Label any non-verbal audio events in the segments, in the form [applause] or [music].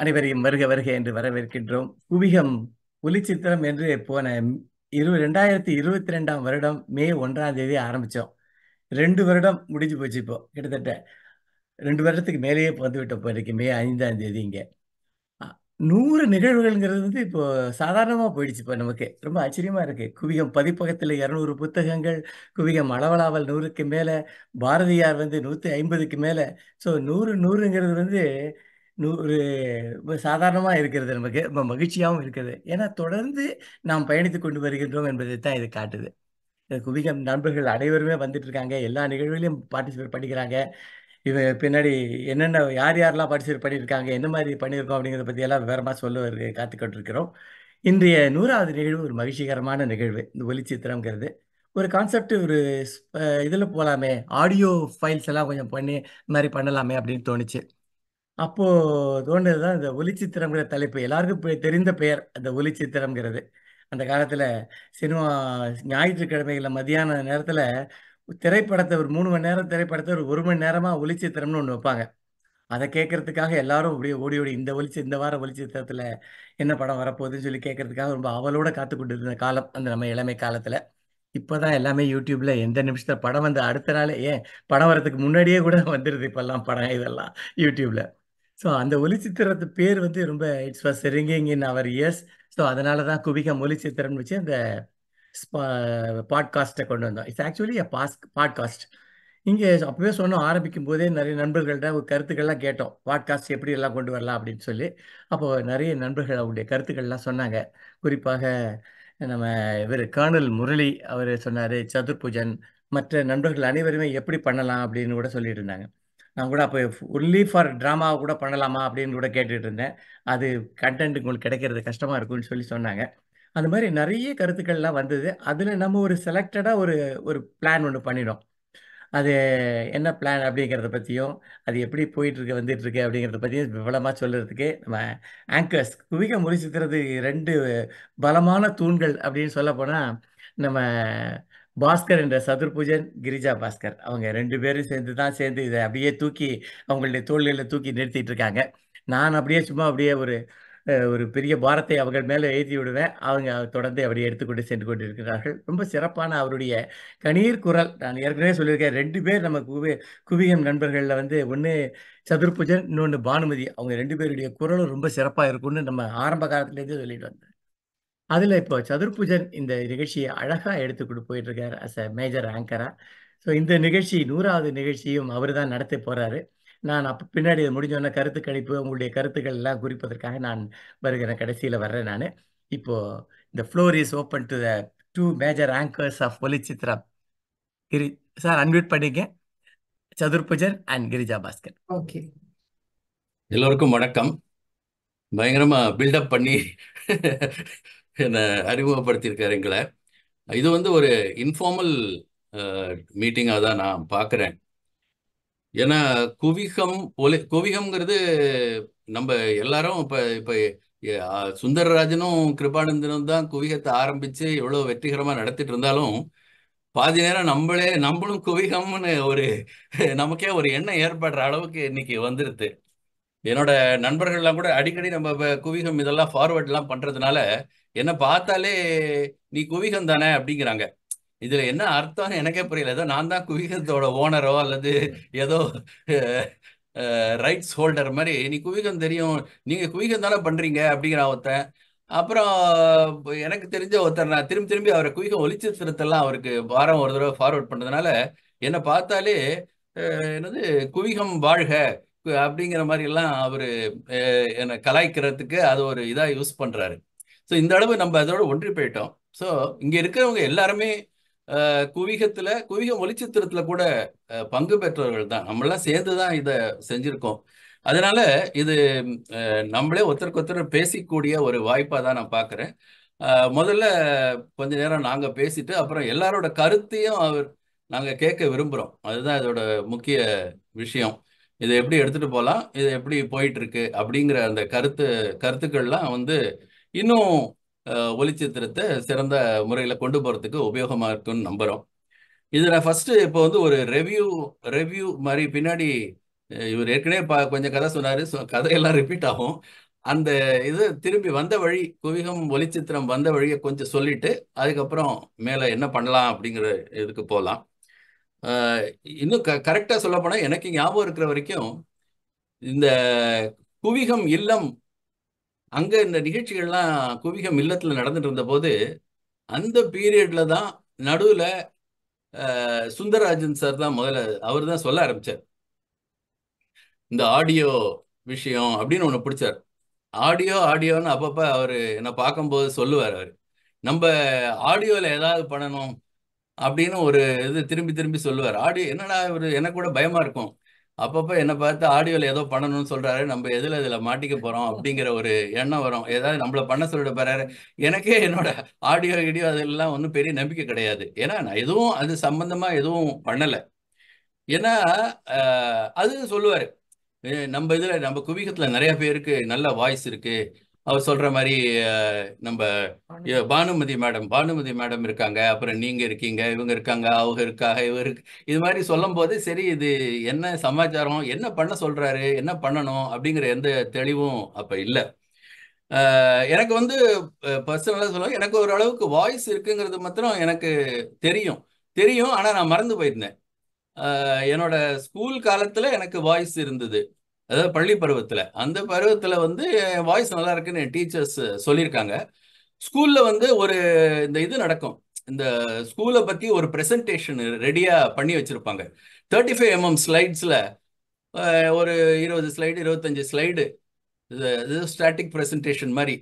அனைவரையும் வருக வருக என்று வரவேற்கின்றோம் குவிகம் புலிச்சித்திரம் என்று போன இரு ரெண்டாயிரத்தி இருபத்தி ரெண்டாம் வருடம் மே ஒன்றாம் தேதி ஆரம்பித்தோம் ரெண்டு வருடம் முடிஞ்சு போச்சு இப்போ கிட்டத்தட்ட ரெண்டு வருடத்துக்கு மேலேயே பிறந்து விட்ட போயிருக்கு மே ஐந்தாம் தேதி இங்கே நூறு நிகழ்வுகள்ங்கிறது வந்து இப்போ சாதாரணமாக போயிடுச்சு இப்போ நமக்கு ரொம்ப ஆச்சரியமாக இருக்குது குவிகம் பதிப்பகத்தில் இரநூறு புத்தகங்கள் குவிகம் அளவலாவல் நூறுக்கு மேலே பாரதியார் வந்து நூற்றி ஐம்பதுக்கு மேலே ஸோ நூறு நூறுங்கிறது வந்து நூறு சாதாரணமாக இருக்கிறது நமக்கு ரொம்ப மகிழ்ச்சியாகவும் இருக்கிறது ஏன்னா தொடர்ந்து நாம் பயணித்து கொண்டு வருகின்றோம் என்பதை தான் இது காட்டுது குவிகம் நண்பர்கள் அனைவருமே வந்துட்டு இருக்காங்க எல்லா நிகழ்வுலையும் பார்ட்டிசிபேட் பண்ணிக்கிறாங்க இவ பின்னாடி என்னென்ன யார் யாரெல்லாம் பார்ட்டிசிபேட் பண்ணியிருக்காங்க என்ன மாதிரி பண்ணியிருக்கோம் அப்படிங்கிறத பற்றி எல்லாம் விவரமாக சொல்ல காத்துக்கிட்டு இன்றைய நூறாவது நிகழ்வு ஒரு மகிழ்ச்சிகரமான நிகழ்வு இந்த ஒலிச்சித்திரங்கிறது ஒரு கான்செப்ட் ஒரு இதில் போகலாமே ஆடியோ ஃபைல்ஸ் எல்லாம் கொஞ்சம் பண்ணி மாதிரி பண்ணலாமே அப்படின்னு தோணுச்சு அப்போ தோன்றது தான் இந்த ஒலிச்சித்திரங்கிற தலைப்பு எல்லாருக்கும் தெரிந்த பெயர் அந்த ஒலிச்சித்திரங்கிறது அந்த காலத்தில் சினிமா ஞாயிற்றுக்கிழமைகள்ல மதியான நேரத்தில் திரைப்படத்தை ஒரு மூணு மணி நேரம் திரைப்படத்தை ஒரு ஒரு மணி நேரமாக ஒலிச்சித்திரம்னு ஒன்று வைப்பாங்க அதை கேட்கறதுக்காக எல்லாரும் அப்படியே ஓடி ஓடி இந்த ஒளிச்சு இந்த வாரம் ஒளிச்சித்திரத்தில் என்ன படம் வரப்போகுதுன்னு சொல்லி கேட்கறதுக்காக ரொம்ப அவளோட காத்து கொண்டு இருந்த காலம் அந்த நம்ம இளமை காலத்தில் இப்போதான் எல்லாமே யூடியூப்ல எந்த நிமிஷத்துல படம் வந்து அடுத்த நாளே ஏன் படம் வரதுக்கு முன்னாடியே கூட வந்துடுது இப்பெல்லாம் படம் இதெல்லாம் யூடியூப்ல ஸோ அந்த ஒளிச்சித்திரத்து பேர் வந்து ரொம்ப it's was ringing in our ears so அதனால தான் குபிகா ஒலிச்சித்திரம்னு வச்சு அந்த பாட்காஸ்ட்டை கொண்டு வந்தோம் it's actually a pass podcast இங்கே அப்போவே சொன்னோம் ஆரம்பிக்கும் போதே நிறைய நண்பர்கள்ட ஒரு கருத்துக்கள்லாம் கேட்டோம் பாட்காஸ்ட் எப்படி எல்லாம் கொண்டு வரலாம் அப்படின்னு சொல்லி அப்போ நிறைய நண்பர்கள் அவருடைய கருத்துக்கள்லாம் சொன்னாங்க குறிப்பாக நம்ம இவர் கர்னல் முரளி அவர் சொன்னார் சதுர்பூஜன் மற்ற நண்பர்கள் அனைவருமே எப்படி பண்ணலாம் அப்படின்னு கூட சொல்லிட்டு இருந்தாங்க நான் கூட அப்போ ஒன்லி ஃபார் ட்ராமாவை கூட பண்ணலாமா அப்படின்னு கூட கேட்டுட்டு இருந்தேன் அது கண்டென்ட் உங்களுக்கு கிடைக்கிறது கஷ்டமாக இருக்கும்னு சொல்லி சொன்னாங்க அந்த மாதிரி நிறைய கருத்துக்கள்லாம் வந்தது அதில் நம்ம ஒரு செலக்டடாக ஒரு ஒரு பிளான் ஒன்று பண்ணிடும் அது என்ன பிளான் அப்படிங்கிறத பற்றியும் அது எப்படி போயிட்டுருக்கு வந்துட்டுருக்கு அப்படிங்கிறத பற்றியும் விவலமாக சொல்கிறதுக்கு நம்ம ஆங்கர்ஸ் குவிக முறிச்சுக்கிறது ரெண்டு பலமான தூண்கள் அப்படின்னு சொல்ல போனால் நம்ம பாஸ்கர் என்ற சதுர்பூஜன் கிரிஜா பாஸ்கர் அவங்க ரெண்டு பேரும் சேர்ந்து தான் சேர்ந்து இதை அப்படியே தூக்கி அவங்களுடைய தோள்களில் தூக்கி நிறுத்திட்டு இருக்காங்க நான் அப்படியே சும்மா அப்படியே ஒரு ஒரு பெரிய பாரத்தை அவர்கள் மேலே எழுதி விடுவேன் அவங்க தொடர்ந்து அப்படியே எடுத்துக்கொண்டு சென்று கொண்டு இருக்கிறார்கள் ரொம்ப சிறப்பான அவருடைய கணீர் குரல் நான் ஏற்கனவே சொல்லியிருக்கேன் ரெண்டு பேர் நம்ம குவி குவிகம் நண்பர்களில் வந்து ஒன்று சதுர்பூஜன் இன்னொன்று பானுமதி அவங்க ரெண்டு பேருடைய குரலும் ரொம்ப சிறப்பாக இருக்கும்னு நம்ம ஆரம்ப காலத்துலேருந்து சொல்லிட்டு வந்தேன் அதில் இப்போ சதுர்பூஜன் இந்த நிகழ்ச்சியை அழகாக எடுத்து போயிட்டு இருக்காரு அஸ் அ மேஜர் ஆங்கரா ஸோ இந்த நிகழ்ச்சி நூறாவது நிகழ்ச்சியும் அவர் தான் நடத்த போகிறாரு நான் அப்போ பின்னாடி இது முடிஞ்சோன்ன கருத்து கணிப்பு உங்களுடைய கருத்துக்கள் எல்லாம் குறிப்பதற்காக நான் வருகிறேன் கடைசியில் வர்றேன் நான் இப்போது இந்த floor is open to the two major anchors of Oli Chitra Giri sir unmute பண்ணிக்க சதுர்பூஜன் அண்ட் கிரிஜா பாஸ்கர் ஓகே எல்லோருக்கும் வணக்கம் பயங்கரமாக பில்டப் பண்ணி அறிமுகப்படுத்தியிருக்காரு எங்களை இது வந்து ஒரு இன்ஃபார்மல் மீட்டிங்காக தான் நான் பார்க்குறேன் ஏன்னா குவிகம் ஒலி குவிகம்ங்கிறது நம்ம எல்லாரும் இப்போ இப்போ சுந்தரராஜனும் கிருபானந்தனும் தான் குவிகத்தை ஆரம்பித்து எவ்வளோ வெற்றிகரமாக நடத்திட்டு இருந்தாலும் பாதி நேரம் நம்மளே நம்மளும் குவிகம்னு ஒரு நமக்கே ஒரு எண்ணம் ஏற்படுற அளவுக்கு இன்னைக்கு வந்துடுது என்னோட நண்பர்கள்லாம் கூட அடிக்கடி நம்ம குவிகம் இதெல்லாம் ஃபார்வர்ட்லாம் பண்ணுறதுனால என்ன பார்த்தாலே நீ குவிகம் தானே அப்படிங்கிறாங்க இதுல என்ன அர்த்தம்னு எனக்கே புரியல ஏதோ நான் தான் குவிகத்தோட ஓனரோ அல்லது ஏதோ ரைட்ஸ் ஹோல்டர் மாதிரி நீ குவிகம் தெரியும் நீங்க குவிகம் தானே பண்றீங்க அப்படிங்கிற ஒருத்தன் அப்புறம் எனக்கு தெரிஞ்ச ஒருத்தர் நான் திரும்பி திரும்பி அவரை குவிகம் ஒழிச்சு திருத்தெல்லாம் அவருக்கு வாரம் ஒரு தடவை ஃபார்வர்ட் பண்ணதுனால என்னை பார்த்தாலே என்னது குவிகம் வாழ்க அப்படிங்கிற மாதிரி எல்லாம் அவரு என்னை கலாய்க்கிறதுக்கு அது ஒரு இதாக யூஸ் பண்றாரு ஸோ இந்த அளவு நம்ம அதோட ஒன்றி போயிட்டோம் ஸோ இங்கே இருக்கிறவங்க எல்லாருமே குவிகத்தில் குவிகம் ஒளிச்சித்திரத்தில் கூட பங்கு பெற்றவர்கள் தான் நம்மளாம் சேர்ந்து தான் இதை செஞ்சுருக்கோம் அதனால் இது நம்மளே ஒருத்தருக்கு ஒருத்தர் பேசிக்கூடிய ஒரு வாய்ப்பாக தான் நான் பார்க்குறேன் முதல்ல கொஞ்ச நேரம் நாங்கள் பேசிட்டு அப்புறம் எல்லாரோட கருத்தையும் அவர் நாங்கள் கேட்க விரும்புகிறோம் அதுதான் இதோட முக்கிய விஷயம் இதை எப்படி எடுத்துகிட்டு போகலாம் இது எப்படி போயிட்டுருக்கு அப்படிங்கிற அந்த கருத்து கருத்துக்கள்லாம் வந்து இன்னும் ஒளிச்சித்திரத்தை சிறந்த முறையில் கொண்டு போகிறதுக்கு உபயோகமாக இருக்குன்னு நம்புகிறோம் இதில் ஃபஸ்ட்டு இப்போ வந்து ஒரு ரெவ்யூ ரெவ்யூ மாதிரி பின்னாடி இவர் ஏற்கனவே பா கொஞ்சம் கதை சொன்னார் ஸோ கதையெல்லாம் ரிப்பீட் ஆகும் அந்த இது திரும்பி வந்த வழி குவிகம் ஒளிச்சித்திரம் வந்த வழியை கொஞ்சம் சொல்லிட்டு அதுக்கப்புறம் மேலே என்ன பண்ணலாம் அப்படிங்கிற இதுக்கு போகலாம் இன்னும் க கரெக்டாக சொல்ல போனால் எனக்கு ஞாபகம் இருக்கிற வரைக்கும் இந்த குவிகம் இல்லம் அங்கே இந்த நிகழ்ச்சிகள்லாம் குவிக மில்லத்தில் நடந்துட்டு இருந்தபோது அந்த பீரியடில் தான் நடுவில் சுந்தரராஜன் சார் தான் முதல்ல அவர் தான் சொல்ல ஆரம்பித்தார் இந்த ஆடியோ விஷயம் அப்படின்னு ஒன்று பிடிச்சார் ஆடியோ ஆடியோன்னு அப்பப்போ அவர் என்னை பார்க்கும்போது சொல்லுவார் அவர் நம்ம ஆடியோவில் ஏதாவது பண்ணணும் அப்படின்னு ஒரு இது திரும்பி திரும்பி சொல்லுவார் ஆடியோ என்னடா இவர் எனக்கு கூட பயமாக இருக்கும் அப்பப்போ என்னை பார்த்து ஆடியோவில் ஏதோ பண்ணணும்னு சொல்றாரு நம்ம எதில் இதில் மாட்டிக்க போகிறோம் அப்படிங்கிற ஒரு எண்ணம் வரும் ஏதாவது நம்மள பண்ண சொல்லிட போறாரு எனக்கே என்னோட ஆடியோ இடியோ அதெல்லாம் ஒன்றும் பெரிய நம்பிக்கை கிடையாது ஏன்னா நான் எதுவும் அது சம்மந்தமாக எதுவும் பண்ணலை ஏன்னா அது சொல்லுவாரு நம்ம இதில் நம்ம குவிகத்தில் நிறைய பேருக்கு நல்ல வாய்ஸ் இருக்குது அவர் சொல்ற மாதிரி நம்ம பானுமதி மேடம் பானுமதி மேடம் இருக்காங்க அப்புறம் நீங்க இருக்கீங்க இவங்க இருக்காங்க அவங்க இருக்காங்க இவரு இது மாதிரி சொல்லும் போது சரி இது என்ன சமாச்சாரம் என்ன பண்ண சொல்றாரு என்ன பண்ணணும் அப்படிங்கிற எந்த தெளிவும் அப்ப இல்லை எனக்கு வந்து பர்சனலாக சொல்ல எனக்கு ஓரளவுக்கு வாய்ஸ் இருக்குங்கிறது மாத்திரம் எனக்கு தெரியும் தெரியும் ஆனா நான் மறந்து போயிருந்தேன் என்னோட ஸ்கூல் காலத்துல எனக்கு வாய்ஸ் இருந்தது அதாவது பள்ளி பருவத்தில் அந்த பருவத்தில் வந்து வாய்ஸ் நல்லா இருக்குன்னு டீச்சர்ஸ் சொல்லியிருக்காங்க ஸ்கூலில் வந்து ஒரு இந்த இது நடக்கும் இந்த ஸ்கூலை பற்றி ஒரு ப்ரெசன்டேஷன் ரெடியாக பண்ணி வச்சுருப்பாங்க தேர்ட்டி ஃபைவ் எம்எம் ஸ்லைட்ஸில் ஒரு இருபது ஸ்லைடு இருபத்தஞ்சி ஸ்லைடு இது ஸ்டாட்டிக் ப்ரெசன்டேஷன் மாதிரி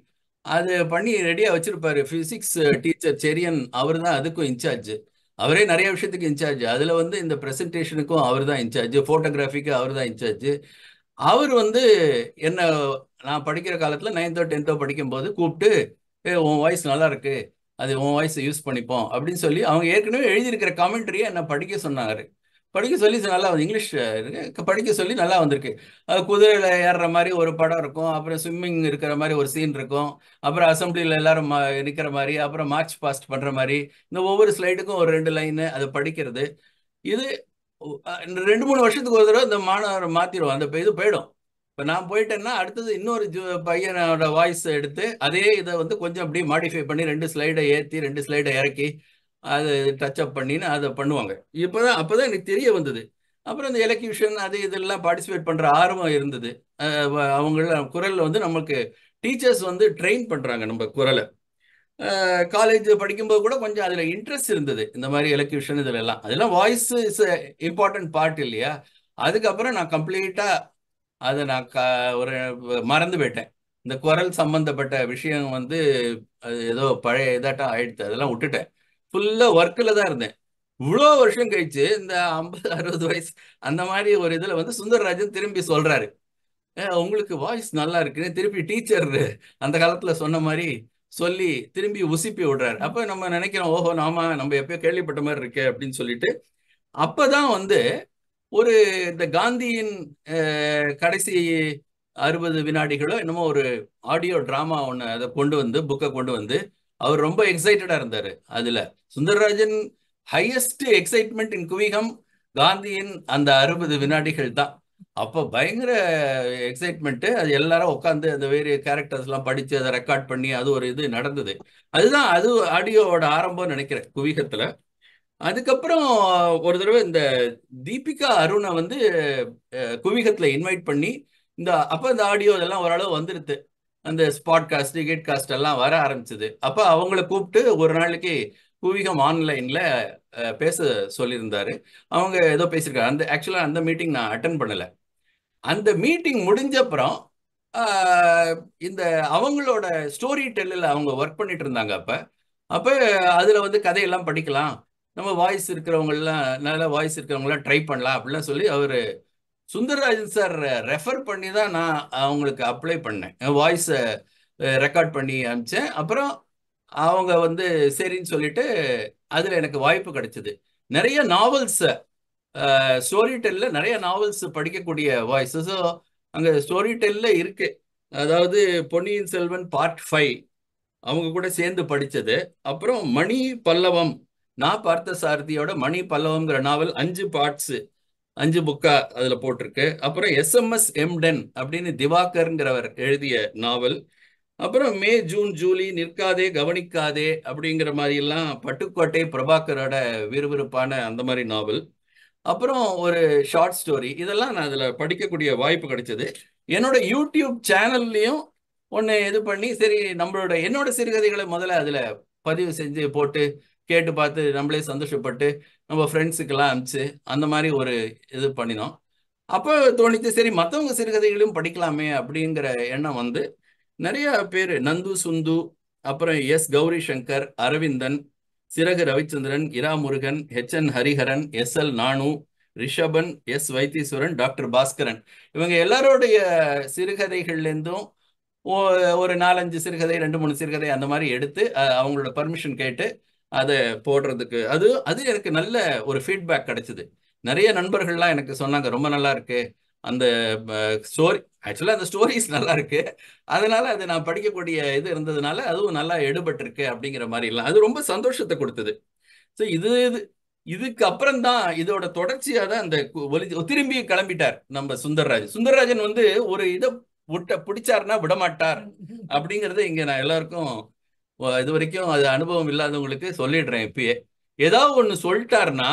அது பண்ணி ரெடியாக வச்சுருப்பார் ஃபிசிக்ஸ் டீச்சர் செரியன் அவர் தான் அதுக்கும் இன்சார்ஜ் அவரே நிறைய விஷயத்துக்கு இன்சார்ஜ் அதில் வந்து இந்த ப்ரெசன்டேஷனுக்கும் அவர் தான் இன்சார்ஜ் ஃபோட்டோகிராஃபிக்கு அவர் தான் இன்சார்ஜ் அவர் வந்து என்ன நான் படிக்கிற காலத்தில் நைன்த்தோ டென்த்தோ படிக்கும்போது கூப்பிட்டு ஏ உன் வாய்ஸ் நல்லா இருக்கு அது உன் வாய்ஸை யூஸ் பண்ணிப்போம் அப்படின்னு சொல்லி அவங்க ஏற்கனவே எழுதியிருக்கிற கமெண்ட்ரியை என்ன படிக்க சொன்னார் படிக்க சொல்லி நல்லா வந்து இங்கிலீஷ் படிக்க சொல்லி நல்லா வந்திருக்கு குதிரையில் ஏறுற மாதிரி ஒரு படம் இருக்கும் அப்புறம் ஸ்விம்மிங் இருக்கிற மாதிரி ஒரு சீன் இருக்கும் அப்புறம் அசம்பிளியில் எல்லாரும் நிற்கிற மாதிரி அப்புறம் மார்ச் பாஸ்ட் பண்ணுற மாதிரி இந்த ஒவ்வொரு ஸ்லைடுக்கும் ஒரு ரெண்டு லைனு அதை படிக்கிறது இது ரெண்டு மூணு வருஷத்துக்கு ஒரு தடவை இந்த மாணவர் மாற்றிடுவோம் அந்த இது போயிடும் இப்போ நான் போயிட்டேன்னா அடுத்தது இன்னொரு பையனோட வாய்ஸ் எடுத்து அதே இதை வந்து கொஞ்சம் அப்படியே மாடிஃபை பண்ணி ரெண்டு ஸ்லைடை ஏற்றி ரெண்டு ஸ்லைடை இறக்கி அது டச் அப் பண்ணின்னு அதை பண்ணுவாங்க இப்போ தான் அப்போ தான் எனக்கு தெரிய வந்தது அப்புறம் இந்த எலக்யூஷன் அது இதெல்லாம் பார்ட்டிசிபேட் பண்ணுற ஆர்வம் இருந்தது அவங்கள குரலில் வந்து நம்மளுக்கு டீச்சர்ஸ் வந்து ட்ரெயின் பண்ணுறாங்க நம்ம குரலை காலேஜ் படிக்கும்போது கூட கொஞ்சம் அதில் இன்ட்ரெஸ்ட் இருந்தது இந்த மாதிரி எலக்யூஷன் இதில் எல்லாம் அதெல்லாம் வாய்ஸ் இஸ் இம்பார்ட்டன்ட் பார்ட் இல்லையா அதுக்கப்புறம் நான் கம்ப்ளீட்டாக அதை நான் க ஒரு மறந்து போயிட்டேன் இந்த குரல் சம்பந்தப்பட்ட விஷயம் வந்து அது ஏதோ பழைய இதாட்டம் ஆயிடுச்சு அதெல்லாம் விட்டுட்டேன் ஃபுல்லாக ஒர்க்கில் தான் இருந்தேன் இவ்வளோ வருஷம் கழிச்சு இந்த ஐம்பது அறுபது வயசு அந்த மாதிரி ஒரு இதில் வந்து சுந்தரராஜன் திரும்பி சொல்கிறாரு உங்களுக்கு வாய்ஸ் நல்லா இருக்குன்னு திருப்பி டீச்சர் அந்த காலத்தில் சொன்ன மாதிரி சொல்லி திரும்பி உசுப்பி விடுறாரு அப்ப நம்ம நினைக்கிறோம் ஓஹோ நாம நம்ம எப்பயோ கேள்விப்பட்ட மாதிரி இருக்கு அப்படின்னு சொல்லிட்டு அப்பதான் வந்து ஒரு இந்த காந்தியின் கடைசி அறுபது வினாடிகளோ என்னமோ ஒரு ஆடியோ டிராமா ஒன்று அதை கொண்டு வந்து புக்கை கொண்டு வந்து அவர் ரொம்ப எக்ஸைட்டடா இருந்தாரு அதுல Sundararajan highest excitement in Kuvigam காந்தியின் அந்த அறுபது வினாடிகள் தான் அப்போ பயங்கர எக்ஸைட்மெண்ட்டு அது எல்லாரும் உட்காந்து அந்த வேறு கேரக்டர்ஸ்லாம் படித்து அதை ரெக்கார்ட் பண்ணி அது ஒரு இது நடந்தது அதுதான் அது ஆடியோவோட ஆரம்பம் நினைக்கிறேன் குவிகத்தில் அதுக்கப்புறம் ஒரு தடவை இந்த தீபிகா அருணை வந்து குவிகத்தில் இன்வைட் பண்ணி இந்த அப்போ இந்த ஆடியோ இதெல்லாம் ஓரளவு வந்துருது அந்த ஸ்பாட் காஸ்ட் கேட் காஸ்ட் எல்லாம் வர ஆரம்பிச்சது அப்போ அவங்கள கூப்பிட்டு ஒரு நாளைக்கு குவிகம் ஆன்லைனில் பேச சொல்லியிருந்தாரு அவங்க ஏதோ பேசியிருக்காங்க அந்த ஆக்சுவலாக அந்த மீட்டிங் நான் அட்டன் பண்ணலை அந்த மீட்டிங் முடிஞ்ச அப்புறம் இந்த அவங்களோட ஸ்டோரி டெல்லில் அவங்க ஒர்க் பண்ணிட்டு இருந்தாங்க அப்போ அப்போ அதில் வந்து கதையெல்லாம் படிக்கலாம் நம்ம வாய்ஸ் இருக்கிறவங்கெல்லாம் நல்ல வாய்ஸ் இருக்கிறவங்களாம் ட்ரை பண்ணலாம் அப்படிலாம் சொல்லி அவர் சுந்தரராஜன் சார் ரெஃபர் பண்ணி தான் நான் அவங்களுக்கு அப்ளை பண்ணேன் வாய்ஸை ரெக்கார்ட் பண்ணி அனுப்பிச்சேன் அப்புறம் அவங்க வந்து சரின்னு சொல்லிட்டு அதில் எனக்கு வாய்ப்பு கிடைச்சிது நிறைய நாவல்ஸை ஸ்டோரி டெல்ல நிறைய நாவல்ஸ் படிக்கக்கூடிய வாய்ஸ் ஸோ அங்கே ஸ்டோரி டெல்ல இருக்கு அதாவது பொன்னியின் செல்வன் பார்ட் ஃபைவ் அவங்க கூட சேர்ந்து படித்தது அப்புறம் மணி பல்லவம் நான் பார்த்த சாரதியோட மணி பல்லவம்ங்கிற நாவல் அஞ்சு பார்ட்ஸு அஞ்சு புக்கா அதில் போட்டிருக்கு அப்புறம் எஸ்எம்எஸ் எம்டென் அப்படின்னு திவாகர்ங்கிறவர் எழுதிய நாவல் அப்புறம் மே ஜூன் ஜூலி நிற்காதே கவனிக்காதே அப்படிங்கிற மாதிரி எல்லாம் பட்டுக்கோட்டை பிரபாகரோட விறுவிறுப்பான அந்த மாதிரி நாவல் அப்புறம் ஒரு ஷார்ட் ஸ்டோரி இதெல்லாம் நான் அதில் படிக்கக்கூடிய வாய்ப்பு கிடைச்சது என்னோட யூடியூப் சேனல்லையும் ஒன்று இது பண்ணி சரி நம்மளோட என்னோட சிறுகதைகளை முதல்ல அதில் பதிவு செஞ்சு போட்டு கேட்டு பார்த்து நம்மளே சந்தோஷப்பட்டு நம்ம ஃப்ரெண்ட்ஸுக்கெல்லாம் அனுப்பிச்சு அந்த மாதிரி ஒரு இது பண்ணினோம் அப்போ தோணித்து சரி மற்றவங்க சிறுகதைகளையும் படிக்கலாமே அப்படிங்கிற எண்ணம் வந்து நிறைய பேர் நந்து சுந்து அப்புறம் S Gowri Shankar Aravindan Siragu Ravichandran Ira Murugan H N Hariharan S L Nanu Rishaban S Vaitheeswaran doctor Bhaskaran இவங்க எல்லாருடைய சிறுகதைகள்லேருந்தும் ஒரு நாலஞ்சு சிறுகதை ரெண்டு மூணு சிறுகதை அந்த மாதிரி எடுத்து அவங்களோட பர்மிஷன் கேட்டு அதை போடுறதுக்கு அது அது எனக்கு நல்ல ஒரு ஃபீட்பேக் கிடைச்சிது நிறைய நண்பர்கள்லாம் எனக்கு சொன்னாங்க ரொம்ப நல்லா இருக்கு அந்த ஸ்டோரி ஆக்சுவலாக அந்த ஸ்டோரிஸ் நல்லா இருக்கு அதனால அது நான் படிக்கக்கூடிய இது இருந்ததுனால அதுவும் நல்லா எடுபட்டிருக்கு அப்படிங்கிற மாதிரி இல்லை அது ரொம்ப சந்தோஷத்தை கொடுத்தது ஸோ இது இது இதுக்கு அப்புறம் தான் இதோட தொடர்ச்சியாக தான் அந்த ஒலி திரும்பி கிளம்பிட்டார் நம்ம சுந்தர்ராஜ் சுந்தர்ராஜன் வந்து ஒரு இதை விட்ட பிடிச்சாருன்னா விடமாட்டார் அப்படிங்கிறத இங்கே நான் எல்லாருக்கும் இது வரைக்கும் அது அனுபவம் இல்லாதவங்களுக்கு சொல்லிடுறேன் இப்பயே ஏதாவது ஒன்று சொல்லிட்டாருன்னா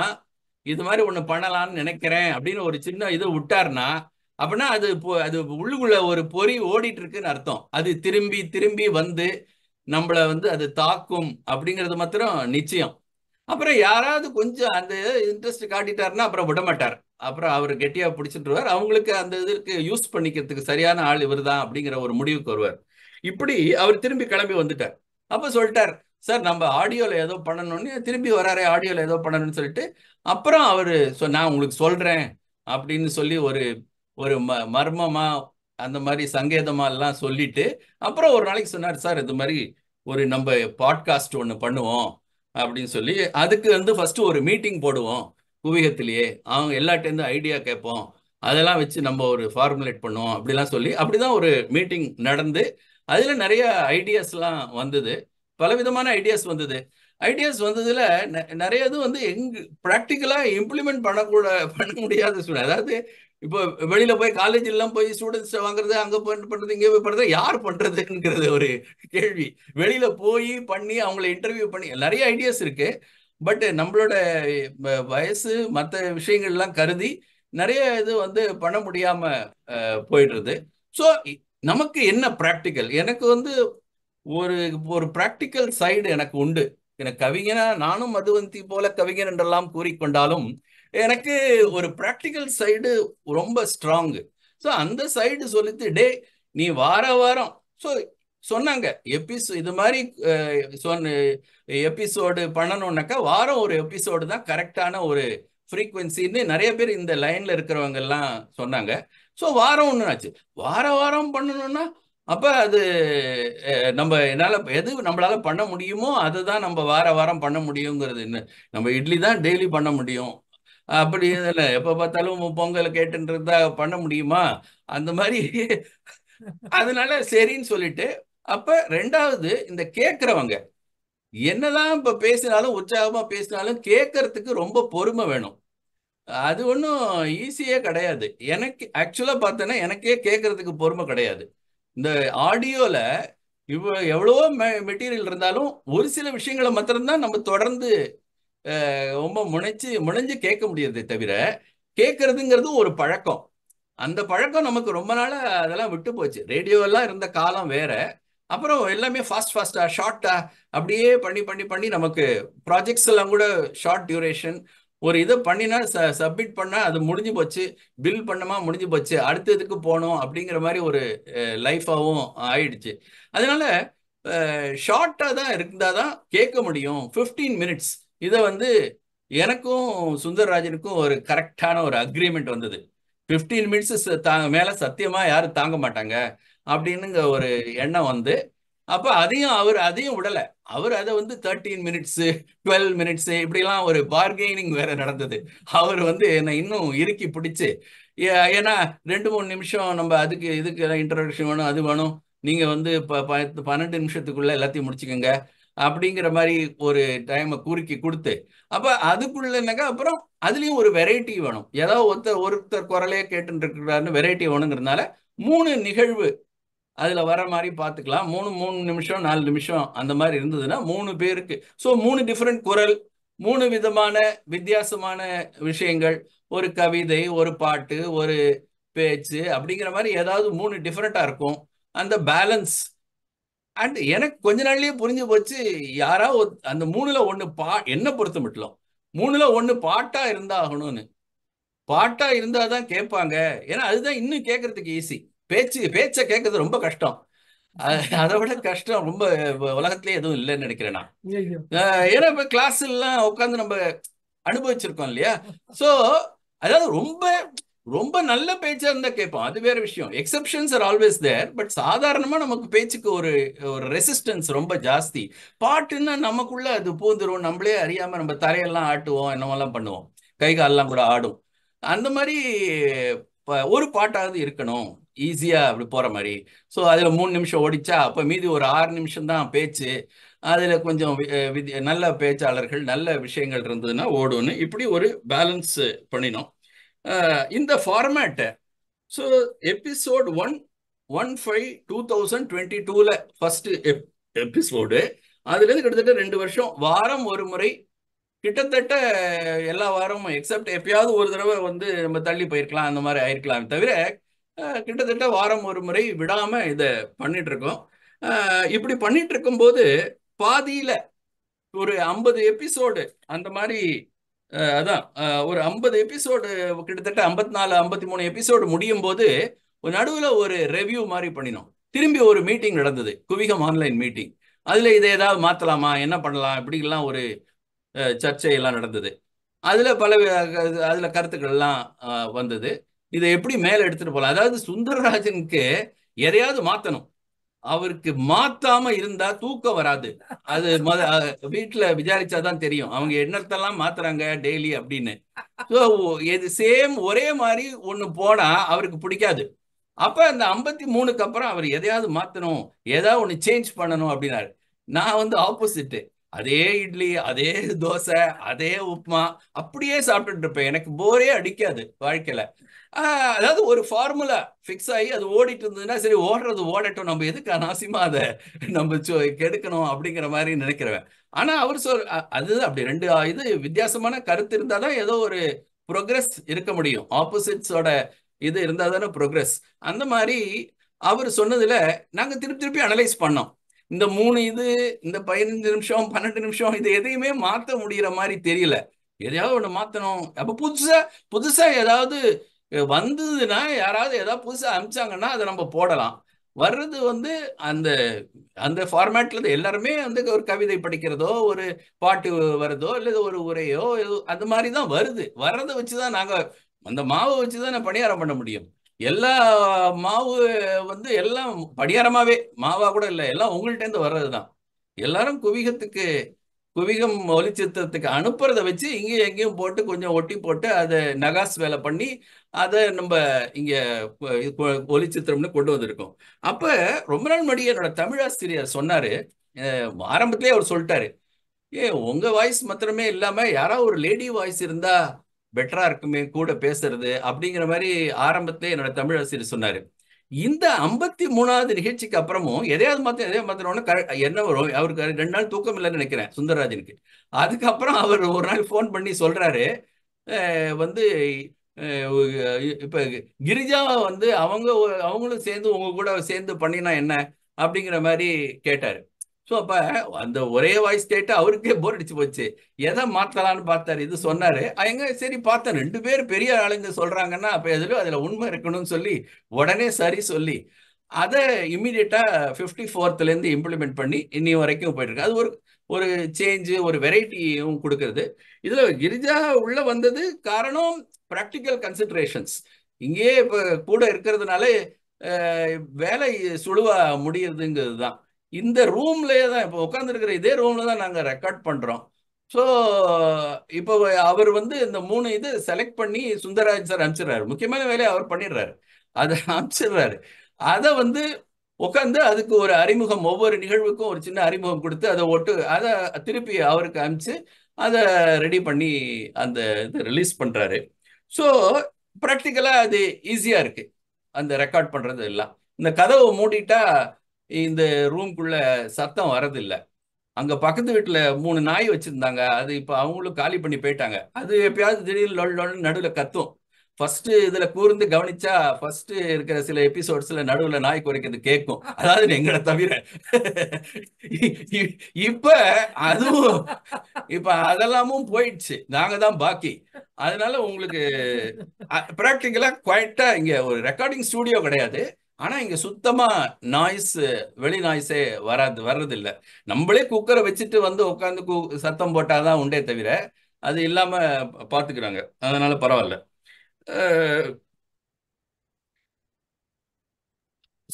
இது மாதிரி ஒன்று பண்ணலாம்னு நினைக்கிறேன் அப்படின்னு ஒரு சின்ன இது விட்டார்னா அப்படின்னா அது அது உள்ளுக்குள்ள ஒரு பொறி ஓடிட்டு இருக்குன்னு அர்த்தம் அது திரும்பி திரும்பி வந்து நம்மளை வந்து அது தாக்கும் அப்படிங்கிறது மாத்திரம் நிச்சயம் அப்புறம் யாராவது கொஞ்சம் அந்த இன்ட்ரெஸ்ட் காட்டிட்டாருன்னா அப்புறம் விட மாட்டார் அப்புறம் அவர் கெட்டியாக பிடிச்சிட்டுருவார் அவங்களுக்கு அந்த இதற்கு யூஸ் பண்ணிக்கிறதுக்கு சரியான ஆள் இவர் தான் அப்படிங்கிற ஒரு முடிவுக்கு வருவார் இப்படி அவர் திரும்பி கிளம்பி வந்துட்டார் அப்போ சொல்லிட்டார் சார் நம்ம ஆடியோவில் ஏதோ பண்ணணும்னு திரும்பி வராரு ஆடியோவில் ஏதோ பண்ணணும்னு சொல்லிட்டு அப்புறம் அவர் சொ நான் உங்களுக்கு சொல்கிறேன் அப்படின்னு சொல்லி ஒரு ஒரு ம மர்மமாக அந்த மாதிரி சங்கேதமாக எல்லாம் சொல்லிட்டு அப்புறம் ஒரு நாளைக்கு சொன்னார் சார் இது மாதிரி ஒரு நம்ம பாட்காஸ்ட் ஒன்று பண்ணுவோம் அப்படின்னு சொல்லி அதுக்கு வந்து ஃபஸ்ட்டு ஒரு மீட்டிங் போடுவோம் குவிகத்திலேயே அவங்க எல்லாட்டேருந்து ஐடியா கேட்போம் அதெல்லாம் வச்சு நம்ம ஒரு ஃபார்முலேட் பண்ணுவோம் அப்படிலாம் சொல்லி அப்படிதான் ஒரு மீட்டிங் நடந்து அதில் நிறைய ஐடியாஸ்லாம் வந்தது பலவிதமான ஐடியாஸ் வந்தது ஐடியாஸ் வந்ததுல நிறைய இது வந்து எங் ப்ராக்டிக்கலா இம்ப்ளிமெண்ட் பண்ணக்கூட பண்ண முடியாத சூழல் அதாவது இப்போ வெளியில போய் காலேஜ் எல்லாம் போய் ஸ்டூடெண்ட்ஸ் வாங்குறது அங்க பண்றது இங்க போய் பண்றது யார் பண்றதுங்கிறது ஒரு கேள்வி வெளியில போய் பண்ணி அவங்கள இன்டர்வியூ பண்ணி நிறைய ஐடியாஸ் இருக்கு பட் நம்மளோட வயசு மற்ற விஷயங்கள்லாம் கருதி நிறைய இது வந்து பண்ண முடியாம போயிடுறது ஸோ நமக்கு என்ன ப்ராக்டிக்கல் எனக்கு வந்து ஒரு ஒரு ப்ராக்டிக்கல் சைடு எனக்கு உண்டு எனக்கு கவிஞனா நானும் மதுவந்தி போல கவிஞன் என்றெல்லாம் கூறிக்கொண்டாலும் எனக்கு ஒரு ப்ராக்டிக்கல் சைடு ரொம்ப ஸ்ட்ராங்கு ஸோ அந்த சைடு சொல்லித்து டே நீ வார வாரம் ஸோ சொன்னாங்க எபிசோ இது மாதிரி சொன்ன எபிசோடு பண்ணணும்னாக்கா வாரம் ஒரு எபிசோடு தான் கரெக்டான ஒரு ஃப்ரீக்குவென்சின்னு நிறைய பேர் இந்த லைனில் இருக்கிறவங்க எல்லாம் சொன்னாங்க ஸோ வாரம் ஒன்று ஆச்சு வார வாரம் பண்ணணும்னா அப்போ அது நம்ம என்னால் எது நம்மளால் பண்ண முடியுமோ அதை தான் நம்ம வார வாரம் பண்ண முடியுங்கிறது என்ன நம்ம இட்லி தான் டெய்லி பண்ண முடியும் அப்படி இதில் எப்போ பார்த்தாலும் பொங்கல் கேட்டுன்றதா பண்ண முடியுமா அந்த மாதிரி அதனால சரின்னு சொல்லிட்டு அப்போ ரெண்டாவது இந்த கேட்குறவங்க என்னதான் இப்போ பேசினாலும் உற்சாகமாக பேசினாலும் கேட்கறதுக்கு ரொம்ப பொறுமை வேணும் அது ஒன்றும் ஈஸியே கிடையாது எனக்கு ஆக்சுவலாக பார்த்தோன்னா எனக்கே கேட்கறதுக்கு பொறுமை கிடையாது இந்த ஆடியோல இவ எவ்வளவோ மெட்டீரியல் இருந்தாலும் ஒரு சில விஷயங்களை மாத்திரம்தான் நம்ம தொடர்ந்து ரொம்ப முனைச்சு முனைஞ்சு கேட்க முடியறதே தவிர கேட்கறதுங்கிறது ஒரு பழக்கம் அந்த பழக்கம் நமக்கு ரொம்ப நாளாக அதெல்லாம் விட்டு போச்சு ரேடியோவெல்லாம் இருந்த காலம் வேற அப்புறம் எல்லாமே ஃபாஸ்ட் ஃபாஸ்டா ஷார்ட்டா அப்படியே பண்ணி பண்ணி பண்ணி நமக்கு ப்ராஜெக்ட்ஸ் எல்லாம் கூட ஷார்ட் டியூரேஷன் ஒரு இதை பண்ணினா ச சப்மிட் பண்ணால் அது முடிஞ்சு போச்சு பில் பண்ணமா முடிஞ்சு போச்சு அடுத்த இதுக்கு போகணும் அப்படிங்கிற மாதிரி ஒரு லைஃபாகவும் ஆயிடுச்சு அதனால ஷார்ட்டாக தான் இருந்தால் தான் கேட்க முடியும் ஃபிஃப்டீன் மினிட்ஸ் இதை வந்து எனக்கும் சுந்தர்ராஜனுக்கும் ஒரு கரெக்டான ஒரு அக்ரிமெண்ட் வந்தது ஃபிஃப்டீன் மினிட்ஸ் தாங்க மேலே சத்தியமாக யாரும் தாங்க மாட்டாங்க அப்படின்னுங்க ஒரு எண்ணம் வந்து அப்ப அதையும் அவர் அதையும் விடல அவர் அதை வந்து தேர்ட்டீன் மினிட்ஸ் டுவெல் மினிட்ஸ் இப்படிலாம் ஒரு பார்கெய்னிங் வேற நடந்தது அவர் வந்து என்னை இன்னும் இறுக்கி பிடிச்சு ஏன்னா ரெண்டு மூணு நிமிஷம் நம்ம அதுக்கு இதுக்கு இன்ட்ரடக்ஷன் வேணும் அது வேணும் நீங்க வந்து பன்னெண்டு நிமிஷத்துக்குள்ள எல்லாத்தையும் முடிச்சுக்கோங்க அப்படிங்கிற மாதிரி ஒரு டைமை குறுக்கி கொடுத்து அப்போ அதுக்குள்ளனாக்கா அப்புறம் அதுலேயும் ஒரு வெரைட்டி வேணும் ஏதாவது ஒருத்தர் ஒருத்தர் குரலே கேட்டுட்டு இருக்கிறாருன்னு வெரைட்டி வேணுங்கிறதுனால மூணு நிகழ்வு அதில் வர மாதிரி பார்த்துக்கலாம் மூணு மூணு நிமிஷம் நாலு நிமிஷம் அந்த மாதிரி இருந்ததுன்னா மூணு பேருக்கு ஸோ மூணு டிஃப்ரெண்ட் குரல் மூணு விதமான வித்தியாசமான விஷயங்கள் ஒரு கவிதை ஒரு பாட்டு ஒரு பேச்சு அப்படிங்கிற மாதிரி ஏதாவது மூணு டிஃப்ரெண்ட்டாக இருக்கும் அந்த பேலன்ஸ் அண்ட் எனக்கு கொஞ்ச நாள்லயே புரிஞ்சு போச்சு யாரா அந்த மூணுல ஒன்று பா என்ன பொறுத்த மட்டும் மூணுல ஒன்று பாட்டா இருந்தாகணும்னு பாட்டா இருந்தாதான் கேட்பாங்க ஏன்னா அதுதான் இன்னும் கேட்கறதுக்கு ஈஸி பேச்சு பேச்சை கேட்கறது ரொம்ப கஷ்டம் அதை விட கஷ்டம் ரொம்ப உலகத்திலே எதுவும் இல்லைன்னு நினைக்கிறேன் நான் ஏன்னா இப்ப கிளாஸ் எல்லாம் உட்காந்து நம்ம அனுபவிச்சிருக்கோம் இல்லையா சோ அதாவது ரொம்ப ரொம்ப நல்ல பேச்சா இருந்தா கேட்போம் அது வேற விஷயம் exceptions are always there but சாதாரணமா நமக்கு பேச்சுக்கு ஒரு ஒரு ரெசிஸ்டன்ஸ் ரொம்ப ஜாஸ்தி பாட்டுன்னா நமக்குள்ள அது பூந்துரும் நம்மளே அறியாம நம்ம தரையெல்லாம் ஆட்டுவோம் என்னவெல்லாம் பண்ணுவோம் கை காலெல்லாம் கூட ஆடும் அந்த மாதிரி ஒரு பாட்டாவது இருக்கணும் ஈஸியாக அப்படி போகிற மாதிரி ஸோ அதில் மூணு நிமிஷம் ஓடிச்சா அப்போ மீதி ஒரு ஆறு நிமிஷம் தான் பேச்சு அதில் கொஞ்சம் நல்ல பேச்சாளர்கள் நல்ல விஷயங்கள் இருந்ததுன்னா ஓடுன்னு இப்படி ஒரு பேலன்ஸ் பண்ணினோம் இந்த ஃபார்மேட்டை so episode one one five two thousand twenty டூவில் ஃபஸ்ட்டு எப் எபிசோடு அதுலேருந்து கிட்டத்தட்ட ரெண்டு வருஷம் வாரம் ஒரு முறை கிட்டத்தட்ட எல்லா வாரமும் எக்ஸப்ட் எப்பயாவது ஒரு தடவை வந்து நம்ம தள்ளி போயிருக்கலாம் அந்த மாதிரி ஆயிருக்கலாம் தவிர கிட்டத்தட்ட வாரம் ஒரு முறை விடாம இதை பண்ணிட்டு இருக்கோம் இப்படி பண்ணிட்டு போது பாதியில ஒரு ஐம்பது எபிசோடு அந்த மாதிரி அதான் ஒரு ஐம்பது எபிசோடு கிட்டத்தட்ட ஐம்பத்தி நாலு ஐம்பத்தி மூணு எபிசோடு முடியும் போது ஒரு நடுவில் ஒரு ரெவ்யூ மாதிரி பண்ணினோம் திரும்பி ஒரு மீட்டிங் நடந்தது குவிகம் ஆன்லைன் மீட்டிங் அதில் இதை ஏதாவது மாற்றலாமா என்ன பண்ணலாம் இப்படிலாம் ஒரு சர்ச்சையெல்லாம் நடந்தது அதில் பல அதில் கருத்துக்கள்லாம் வந்தது இதை எப்படி மேல எடுத்துட்டு போகலாம் அதாவது சுந்தரராஜனுக்கு எதையாவது மாத்தணும் அவருக்கு மாத்தாம இருந்தா தூக்கம் வராது அது வீட்டுல விசாரிச்சாதான் தெரியும் அவங்க என்னத்தெல்லாம் மாத்துறாங்க டெய்லி அப்படின்னு ஸோ இது சேம் ஒரே மாதிரி ஒண்ணு போனா அவருக்கு பிடிக்காது அப்ப அந்த ஐம்பத்தி மூணுக்கு அப்புறம் அவர் எதையாவது மாத்தணும் ஏதாவது ஒண்ணு சேஞ்ச் பண்ணணும் அப்படின்னாரு நான் வந்து ஆப்போசிட் அதே இட்லி அதே தோசை அதே உப்புமா அப்படியே சாப்பிட்டுட்டு இருப்பேன் எனக்கு போரே அடிக்காது வாழ்க்கையில அதாவது ஒரு ஃபார்முலா ஃபிக்ஸ் ஆகி அது ஓடிட்டு இருந்ததுன்னா சரி ஓடுறது ஓடட்டும் நம்ம எதுக்கு அனாவசியமா அதை நம்ம கெடுக்கணும் அப்படிங்கிற மாதிரி நினைக்கிறவன் ஆனா அவர் சொல் அது அப்படி ரெண்டு இது வித்தியாசமான கருத்து இருந்தாதான் ஏதோ ஒரு ப்ரோக்ரஸ் இருக்க முடியும் ஆப்போசிட்ஸோட இது இருந்தால் தானே ப்ரோக்ரஸ் அந்த மாதிரி அவர் சொன்னதுல நாங்க திருப்பி திருப்பி அனலைஸ் பண்ணோம் இந்த மூணு இது இந்த பதினஞ்சு நிமிஷம் பன்னெண்டு நிமிஷம் இது எதையுமே மாற்ற முடிகிற மாதிரி தெரியல எதையாவது ஒன்று மாற்றணும் அப்போ புதுசாக புதுசாக ஏதாவது வந்ததுன்னா யாராவது ஏதாவது புதுசாக அமிச்சாங்கன்னா அதை நம்ம போடலாம் வர்றது வந்து அந்த அந்த ஃபார்மேட்ல எல்லாருமே வந்து ஒரு கவிதை படிக்கிறதோ ஒரு பாட்டு வர்றதோ இல்லை ஒரு உரையோ அது மாதிரி தான் வருது வர்றதை வச்சு தான் நாங்கள் அந்த மாவை வச்சு தான் பணியாரம் பண்ண முடியும் எல்லா மாவு வந்து எல்லாம் பணியாரமாவே மாவா கூட இல்லை எல்லாம் உங்கள்கிட்ட இருந்து வர்றது தான் எல்லாரும் குவிகத்துக்கு குவிகம் ஒலி சித்திரத்துக்கு அனுப்புறதை வச்சு இங்கேயும் எங்கேயும் போட்டு கொஞ்சம் ஒட்டி போட்டு அதை நகாஸ் வேலை பண்ணி அதை நம்ம இங்க ஒலி சித்திரம்னு கொண்டு வந்திருக்கோம் அப்ப ரொம்ப நாள் முன்னாடி என்னோட தமிழாசிரியர் சொன்னாரு ஆரம்பத்திலே அவர் சொல்லிட்டாரு ஏ உங்க வாய்ஸ் மாத்திரமே இல்லாம யாராவது ஒரு லேடி வாய்ஸ் இருந்தா பெட்டரா இருக்குமே கூட பேசுறது அப்படிங்கிற மாதிரி ஆரம்பத்திலே என்னோட தமிழாசிரியர் சொன்னாரு இந்த ஐம்பத்தி மூணாவது நிகழ்ச்சிக்கு அப்புறமும் எதையாவது மாத்த எதையாவது மாத்தினோன்னு என்ன வரும் அவருக்கு ரெண்டு நாள் தூக்கம் இல்லைன்னு நினைக்கிறேன் சுந்தரராஜனுக்கு அதுக்கப்புறம் அவர் ஒரு நாள் ஃபோன் பண்ணி சொல்றாரு வந்து இப்ப கிரிஜா வந்து அவங்க அவங்களும் சேர்ந்து உங்க கூட சேர்ந்து பண்ணினா என்ன அப்படிங்கிற மாதிரி கேட்டாரு ஸோ அப்போ அந்த ஒரே வாய்ஸ் கேட்டு அவருக்கே போர் அடிச்சு போச்சு எதை மாற்றலான்னு பார்த்தாரு இது சொன்னார் எங்க சரி பார்த்தேன் ரெண்டு பேர் பெரிய ஆளுங்க சொல்கிறாங்கன்னா அப்போ எதுலையும் அதில் உண்மை இருக்கணும்னு சொல்லி உடனே சரி சொல்லி அதை இம்மிடியட்டாக ஃபிஃப்டி ஃபோர்த்துலேருந்து இம்ப்ளிமெண்ட் பண்ணி இன்னி வரைக்கும் போயிட்டு அது ஒரு ஒரு சேஞ்சு ஒரு வெரைட்டியும் கொடுக்கறது இதில் கிரிஜா உள்ளே வந்தது காரணம் ப்ராக்டிக்கல் கன்சிட்ரேஷன்ஸ் இங்கேயே இப்போ கூட இருக்கிறதுனால வேலை சுழுவா முடியறதுங்கிறது தான் இந்த ரூம்லயே தான் இப்போ உட்காந்துருக்கிற இதே ரூமில் தான் நாங்கள் ரெக்கார்ட் பண்ணுறோம் ஸோ இப்போ அவர் வந்து இந்த மூணு இது செலக்ட் பண்ணி சுந்தரராஜ் சார் அனுப்பிச்சிடுறாரு முக்கியமான வேலையை அவர் பண்ணிடுறாரு அதை அனுப்பிச்சிடுறாரு அதை வந்து உட்காந்து அதுக்கு ஒரு அறிமுகம் ஒவ்வொரு நிகழ்வுக்கும் ஒரு சின்ன அறிமுகம் கொடுத்து அதை ஒட்டு அதை திருப்பி அவருக்கு அனுப்பிச்சு அதை ரெடி பண்ணி அந்த இது ரிலீஸ் பண்ணுறாரு ஸோ ப்ராக்டிக்கலாக அது ஈஸியாக இருக்குது அந்த ரெக்கார்ட் பண்ணுறது எல்லாம் இந்த கதவை மூடிட்டா இந்த ரூம்குள்ள சத்தம் வரதில்லை அங்க பக்கத்து வீட்டுல மூணு நாய் வச்சிருந்தாங்க அது இப்ப அவங்களும் காலி பண்ணி போயிட்டாங்க அது எப்பயாவது திடீர்னு லொல் கத்தும் ஃபர்ஸ்ட் இதுல கூர்ந்து கவனிச்சா ஃபர்ஸ்ட் இருக்கிற சில எபிசோட்ஸ்ல நடுவுல நாய் குறைக்கிறது கேட்கும் அதாவது எங்களை தவிர இப்ப அதுவும் இப்ப அதெல்லாமும் போயிடுச்சு நாங்க தான் பாக்கி அதனால உங்களுக்கு ப்ராக்டிக்கலா குவாய்ட்டா இங்க ஒரு ரெக்கார்டிங் ஸ்டூடியோ கிடையாது ஆனால் இங்கே சுத்தமாக நாய்ஸ் வெளி நாய்ஸே வராது வர்றதில்ல நம்மளே குக்கரை வச்சுட்டு வந்து உட்காந்து கு சத்தம் போட்டால் தான் உண்டே தவிர அது இல்லாமல் பார்த்துக்கிறாங்க அதனால் பரவாயில்ல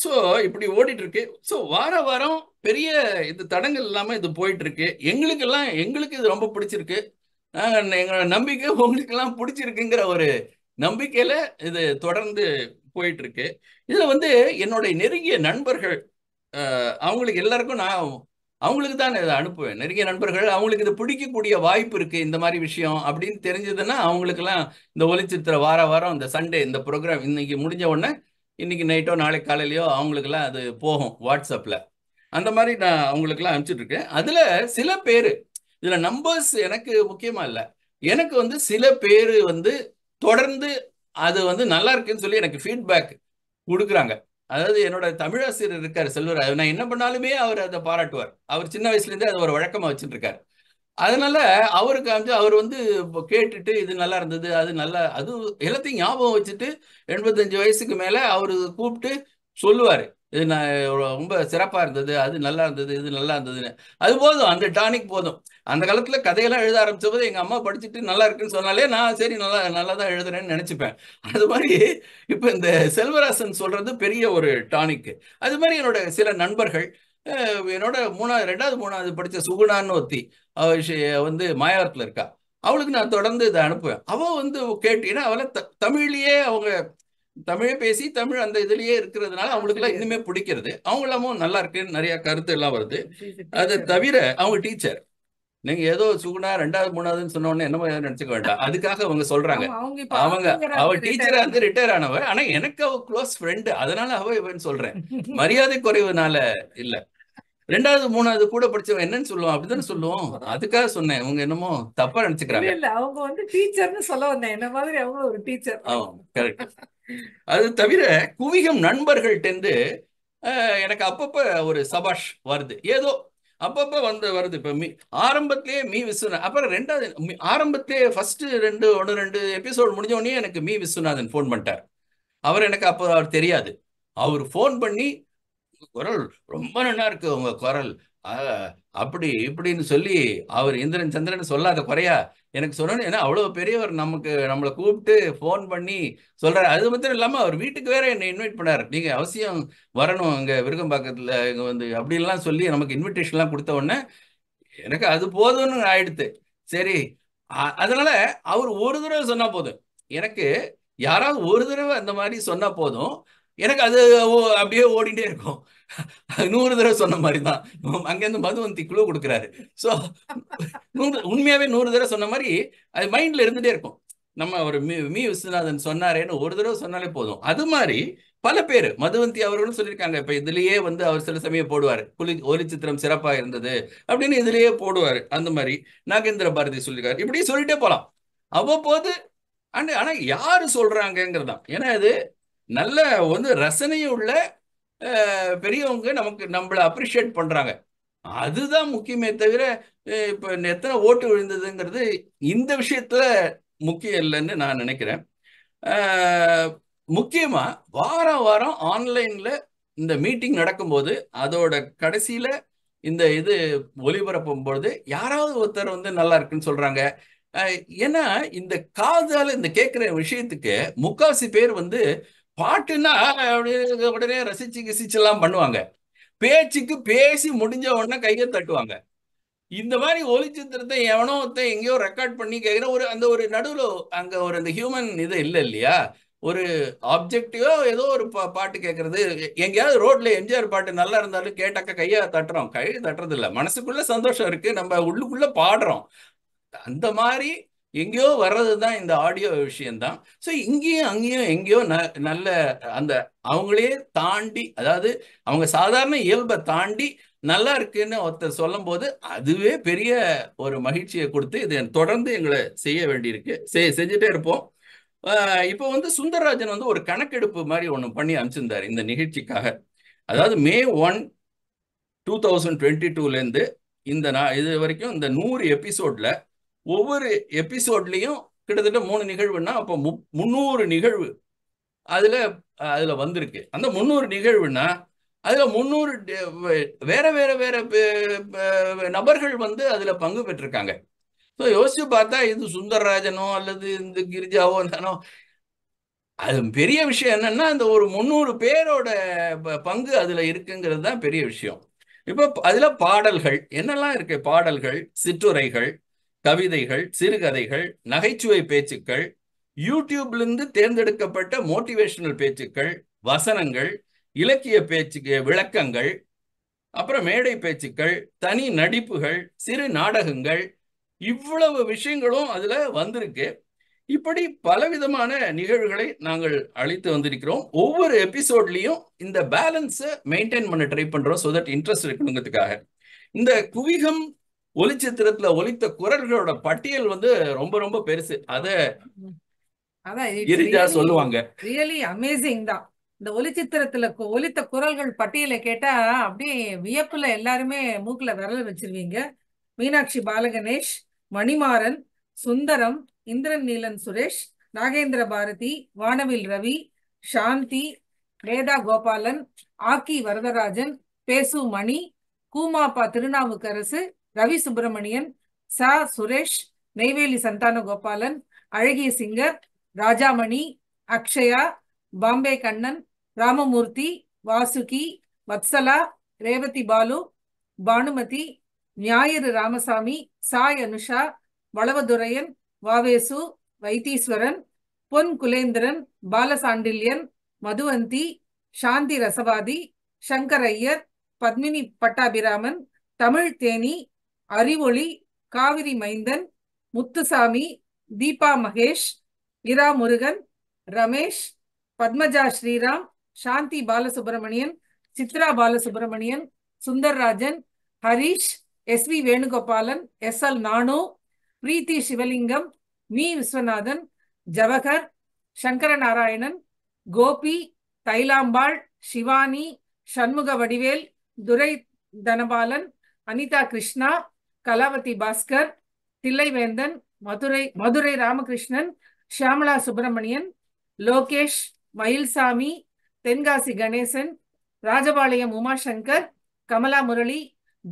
ஸோ இப்படி ஓடிட்டு இருக்கு ஸோ வார வாரம் பெரிய இது தடங்கள் இல்லாமல் இது போயிட்டு இருக்கு எங்களுக்கெல்லாம் எங்களுக்கு இது ரொம்ப பிடிச்சிருக்கு எங்களோட நம்பிக்கை [laughs] உங்களுக்கெல்லாம் பிடிச்சிருக்குங்கிற ஒரு நம்பிக்கையில் இது தொடர்ந்து போயிட்டு இருக்கு இதுல வந்து என்னுடைய நெருங்கிய நண்பர்கள் அவங்களுக்கு எல்லாருக்கும் நான் அவங்களுக்கு தான் இதை அனுப்புவேன் நெருங்கிய நண்பர்கள் அவங்களுக்கு இது பிடிக்கக்கூடிய வாய்ப்பு இருக்கு இந்த மாதிரி விஷயம் அப்படின்னு தெரிஞ்சதுன்னா அவங்களுக்கெல்லாம் இந்த ஒலிச்சித்திர வார வாரம் இந்த சண்டே இந்த ப்ரோக்ராம் இன்னைக்கு முடிஞ்ச உடனே இன்னைக்கு நைட்டோ நாளைக்கு காலையிலையோ அவங்களுக்கெல்லாம் அது போகும் வாட்ஸ்அப்பில் அந்த மாதிரி நான் அவங்களுக்கெல்லாம் அனுப்பிச்சிட்ருக்கேன் அதில் சில பேர் இதில் நம்பர்ஸ் எனக்கு முக்கியமாக இல்லை எனக்கு வந்து சில பேர் வந்து தொடர்ந்து அது வந்து நல்லா இருக்குன்னு சொல்லி எனக்கு ஃபீட்பேக் கொடுக்குறாங்க அதாவது என்னோட தமிழாசிரியர் இருக்காரு செல்வர் நான் என்ன பண்ணாலுமே அவர் அதை பாராட்டுவார் அவர் சின்ன வயசுலேருந்தே அது ஒரு வழக்கமாக வச்சுட்டு இருக்காரு அதனால அவருக்கு வந்து அவர் வந்து கேட்டுட்டு இது நல்லா இருந்தது அது நல்லா அது எல்லாத்தையும் ஞாபகம் வச்சுட்டு எண்பத்தஞ்சு வயசுக்கு மேலே அவர் கூப்பிட்டு சொல்லுவார் இது நான் ரொம்ப சிறப்பாக இருந்தது அது நல்லா இருந்தது இது நல்லா இருந்ததுன்னு அது போதும் அந்த டானிக் போதும் அந்த காலத்துல கதையெல்லாம் எழுத ஆரம்பிச்சபோது எங்க அம்மா படிச்சுட்டு நல்லா இருக்குன்னு சொன்னாலே நான் சரி நல்லா நல்லா தான் எழுதுறேன்னு நினைச்சுப்பேன் அது மாதிரி இப்ப இந்த செல்வராசன் சொல்றது பெரிய ஒரு டானிக் அது மாதிரி என்னோட சில நண்பர்கள் என்னோட மூணாவது ரெண்டாவது மூணாவது படிச்ச சுகுணான்னு ஒத்தி வந்து மாயாரத்தில் இருக்கா அவளுக்கு நான் தொடர்ந்து இதை அனுப்புவேன் அவள் வந்து கேட்டீங்கன்னா அவளை த தமிழ்லயே அவங்க தமிழே பேசி தமிழ் அந்த இதுலயே இருக்கிறதுனால எல்லாம் இன்னுமே பிடிக்கிறது அவங்களாமும் நல்லா இருக்குன்னு நிறைய கருத்து எல்லாம் வருது அதை தவிர அவங்க டீச்சர் நீங்க ஏதோ சுகுணா ரெண்டாவது மூணாவதுன்னு சொன்ன என்ன நினைச்சுக்க வேண்டாம் அதுக்காக அவங்க சொல்றாங்க அவங்க அவ டீச்சரா இருந்து ரிட்டையர் ஆனவ ஆனா எனக்கு அவ க்ளோஸ் ஃப்ரெண்டு அதனால அவ இவன் சொல்றேன் மரியாதை குறைவுனால இல்ல ரெண்டாவது மூணாவது கூட படிச்சவன் என்னன்னு சொல்லுவோம் அப்படித்தானே சொல்லுவோம் அதுக்காக சொன்னேன் அவங்க என்னமோ தப்பா நினைச்சுக்கிறாங்க இல்ல அவங்க வந்து டீச்சர்னு சொல்ல வந்தேன் என்ன மாதிரி அவங்க ஒரு டீச்சர் கரெக்ட் அது தவிர குவிகம் நண்பர்கள்ட்டேருந்து எனக்கு அப்பப்ப ஒரு சபாஷ் வருது ஏதோ அப்பப்போ வந்து வருது இப்போ மீ ஆரம்பத்திலேயே மீ விஸ்வநாதன் அப்புறம் ரெண்டாவது ஆரம்பத்திலேயே ஃபர்ஸ்ட் ரெண்டு ஒன்று ரெண்டு எபிசோடு முடிஞ்சோடனே எனக்கு மீ விஸ்வநாதன் ஃபோன் பண்ணிட்டார் அவர் எனக்கு அப்போ அவர் தெரியாது அவர் ஃபோன் பண்ணி குரல் ரொம்ப நல்லா இருக்கு உங்க குரல் அப்படி இப்படின்னு சொல்லி அவர் இந்திரன் சந்திரன் சொல்லாத குறையா எனக்கு சொல்லணும் ஏன்னா அவ்வளோ பெரியவர் நமக்கு நம்மளை கூப்பிட்டு ஃபோன் பண்ணி சொல்கிறார் அது மட்டும் இல்லாமல் அவர் வீட்டுக்கு வேற என்னை இன்வைட் பண்ணார் நீங்கள் அவசியம் வரணும் விருகம் விருகம்பாக்கத்தில் இங்கே வந்து அப்படின்லாம் சொல்லி நமக்கு இன்விடேஷன்லாம் கொடுத்த உடனே எனக்கு அது போதும்னு ஆயிடுத்து சரி அதனால அவர் ஒரு தடவை சொன்னால் போதும் எனக்கு யாராவது ஒரு தடவை அந்த மாதிரி சொன்னால் போதும் எனக்கு அது அப்படியே ஓடிட்டே இருக்கும் நூறு தடவை சொன்ன மாதிரி தான் அங்கேருந்து மதுவந்தி குழு கொடுக்குறாரு ஸோ நூறு உண்மையாவே நூறு தடவை சொன்ன மாதிரி அது மைண்ட்ல இருந்துட்டே இருக்கும் நம்ம அவர் மீ மீ விஸ்வநாதன் சொன்னாரேன்னு ஒரு தடவை சொன்னாலே போதும் அது மாதிரி பல பேர் மதுவந்தி அவர்களும் சொல்லியிருக்காங்க இப்ப இதுலயே வந்து அவர் சில சமயம் போடுவார் குளி சித்திரம் சிறப்பா இருந்தது அப்படின்னு இதுலயே போடுவார் அந்த மாதிரி நாகேந்திர பாரதி சொல்லியிருக்காரு இப்படி சொல்லிட்டே போலாம் அவ்வப்போது அண்ட் ஆனா யாரு சொல்றாங்கிறதான் ஏன்னா அது நல்ல வந்து ரசனையுள்ள பெரியவங்க நமக்கு நம்மளை அப்ரிஷியேட் பண்ணுறாங்க அதுதான் முக்கியமே தவிர இப்போ எத்தனை ஓட்டு விழுந்ததுங்கிறது இந்த விஷயத்தில் முக்கியம் இல்லைன்னு நான் நினைக்கிறேன் முக்கியமாக வாரம் வாரம் ஆன்லைனில் இந்த மீட்டிங் நடக்கும்போது அதோட கடைசியில் இந்த இது ஒளிபரப்பும் பொழுது யாராவது ஒருத்தர் வந்து நல்லா இருக்குன்னு சொல்கிறாங்க ஏன்னா இந்த காதால் இந்த கேட்குற விஷயத்துக்கு முக்காசி பேர் வந்து பாட்டுன்னா உடனே ரசிச்சு கிசிச்சு எல்லாம் பண்ணுவாங்க பேச்சுக்கு பேசி முடிஞ்ச உடனே கையை தட்டுவாங்க இந்த மாதிரி ஒலிச்சித்திரத்தை எவனோ ஒருத்தன் எங்கேயோ ரெக்கார்ட் பண்ணி கேட்குற ஒரு அந்த ஒரு நடுவில் அங்கே ஒரு அந்த ஹியூமன் இது இல்லை இல்லையா ஒரு ஆப்ஜெக்டிவோ ஏதோ ஒரு பாட்டு கேட்கறது எங்கேயாவது ரோட்ல எம்ஜிஆர் பாட்டு நல்லா இருந்தாலும் கேட்டாக்க கையை தட்டுறோம் கை தட்டுறது இல்லை மனசுக்குள்ள சந்தோஷம் இருக்கு நம்ம உள்ளுக்குள்ள பாடுறோம் அந்த மாதிரி எங்கேயோ வர்றது தான் இந்த ஆடியோ விஷயம்தான் ஸோ இங்கேயும் அங்கேயும் எங்கேயோ ந நல்ல அந்த அவங்களே தாண்டி அதாவது அவங்க சாதாரண இயல்பை தாண்டி நல்லா இருக்குன்னு ஒருத்தர் சொல்லும் போது அதுவே பெரிய ஒரு மகிழ்ச்சியை கொடுத்து இது தொடர்ந்து எங்களை செய்ய வேண்டியிருக்கு செய் செஞ்சுட்டே இருப்போம் இப்போ வந்து சுந்தரராஜன் வந்து ஒரு கணக்கெடுப்பு மாதிரி ஒன்று பண்ணி அனுப்பிச்சிருந்தார் இந்த நிகழ்ச்சிக்காக அதாவது May one two thousand twenty டூலேருந்து இந்த நான் இது வரைக்கும் இந்த நூறு எபிசோடில் ஒவ்வொரு எபிசோட்லையும் கிட்டத்தட்ட மூணு நிகழ்வுன்னா அப்போ மு முந்நூறு நிகழ்வு அதில் அதில் வந்திருக்கு அந்த முந்நூறு நிகழ்வுன்னா அதில் முந்நூறு வேற வேற வேற நபர்கள் வந்து அதில் பங்கு பெற்றிருக்காங்க ஸோ யோசிச்சு பார்த்தா இது சுந்தரராஜனோ அல்லது இந்த கிரிஜாவோ தானோ அது பெரிய விஷயம் என்னன்னா அந்த ஒரு முந்நூறு பேரோட பங்கு அதில் இருக்குங்கிறது தான் பெரிய விஷயம் இப்போ அதில் பாடல்கள் என்னெல்லாம் இருக்கு பாடல்கள் சிற்றுரைகள் கவிதைகள் சிறுகதைகள் நகைச்சுவை பேச்சுக்கள் யூடியூப்லேருந்து தேர்ந்தெடுக்கப்பட்ட மோட்டிவேஷனல் பேச்சுக்கள் வசனங்கள் இலக்கிய பேச்சு விளக்கங்கள் அப்புறம் மேடை பேச்சுக்கள் தனி நடிப்புகள் சிறு நாடகங்கள் இவ்வளவு விஷயங்களும் அதில் வந்திருக்கு இப்படி பலவிதமான நிகழ்வுகளை நாங்கள் அளித்து வந்திருக்கிறோம் ஒவ்வொரு எபிசோட்லையும் இந்த பேலன்ஸை மெயின்டைன் பண்ண ட்ரை பண்ணுறோம் ஸோ தட் இன்ட்ரெஸ்ட் இருக்கணுங்கிறதுக்காக இந்த குவிகம் ஒளிச்சித்திரத்துல ஒலித்த குரல்களோட பட்டியல் வந்து ரொம்ப ரொம்ப பெருசு அத அதான் சொல்லுவாங்க ரியலி அமேசிங் தான் இந்த ஒலிச்சித்திரத்துல ஒலித்த குரல்கள் பட்டியலை கேட்டா அப்படியே வியப்புல எல்லாருமே மூக்குல விரல் வச்சிருவீங்க மீனாட்சி பாலகணேஷ் மணிமாறன் சுந்தரம் இந்திரன் நீலன் சுரேஷ் நாகேந்திர பாரதி வானவில் ரவி சாந்தி வேதா கோபாலன் ஆக்கி வரதராஜன் பேசு மணி கூமாப்பா திருநாவுக்கரசு ரவி சுப்பிரமணியன் ச சுரேஷ் நெய்வேலி சந்தான கோபாலன் அழகிய சிங்கர் ராஜாமணி அக்ஷயா பாம்பே கண்ணன் ராமமூர்த்தி வாசுகி வத்சலா ரேவதி பாலு பானுமதி ஞாயிறு ராமசாமி சாய் அனுஷா வளவதுரையன் வாவேசு வைத்தீஸ்வரன் பொன் குலேந்திரன் பாலசாண்டில்யன் மதுவந்தி சாந்தி ரசவாதி Shankar Iyer Padmini Pattabiraman Tamil Theni Arivoli Kaveri Maindhan Muthusamy Deepa Mahesh Ira Murugan Ramesh Padmaja Sriram Shanthi Balasubramanian Chitra Balasubramanian Sundarrajan Harish S V Venugopalan S L Nanu Preethi Sivalingam மி விஸ்வநாதன் ஜவஹர் சங்கரநாராயணன் கோபி தைலாம்பாள் சிவானி சண்முக வடிவேல் துரை தனபாலன் அனிதா கிருஷ்ணா கலாவதி பாஸ்கர் தில்லைவேந்தன் மதுரை மதுரை ராமகிருஷ்ணன் ஷியாமலா சுப்பிரமணியன் லோகேஷ் மயில்சாமி தென்காசி கணேசன் ராஜபாளையம் உமாசங்கர் கமலா முரளி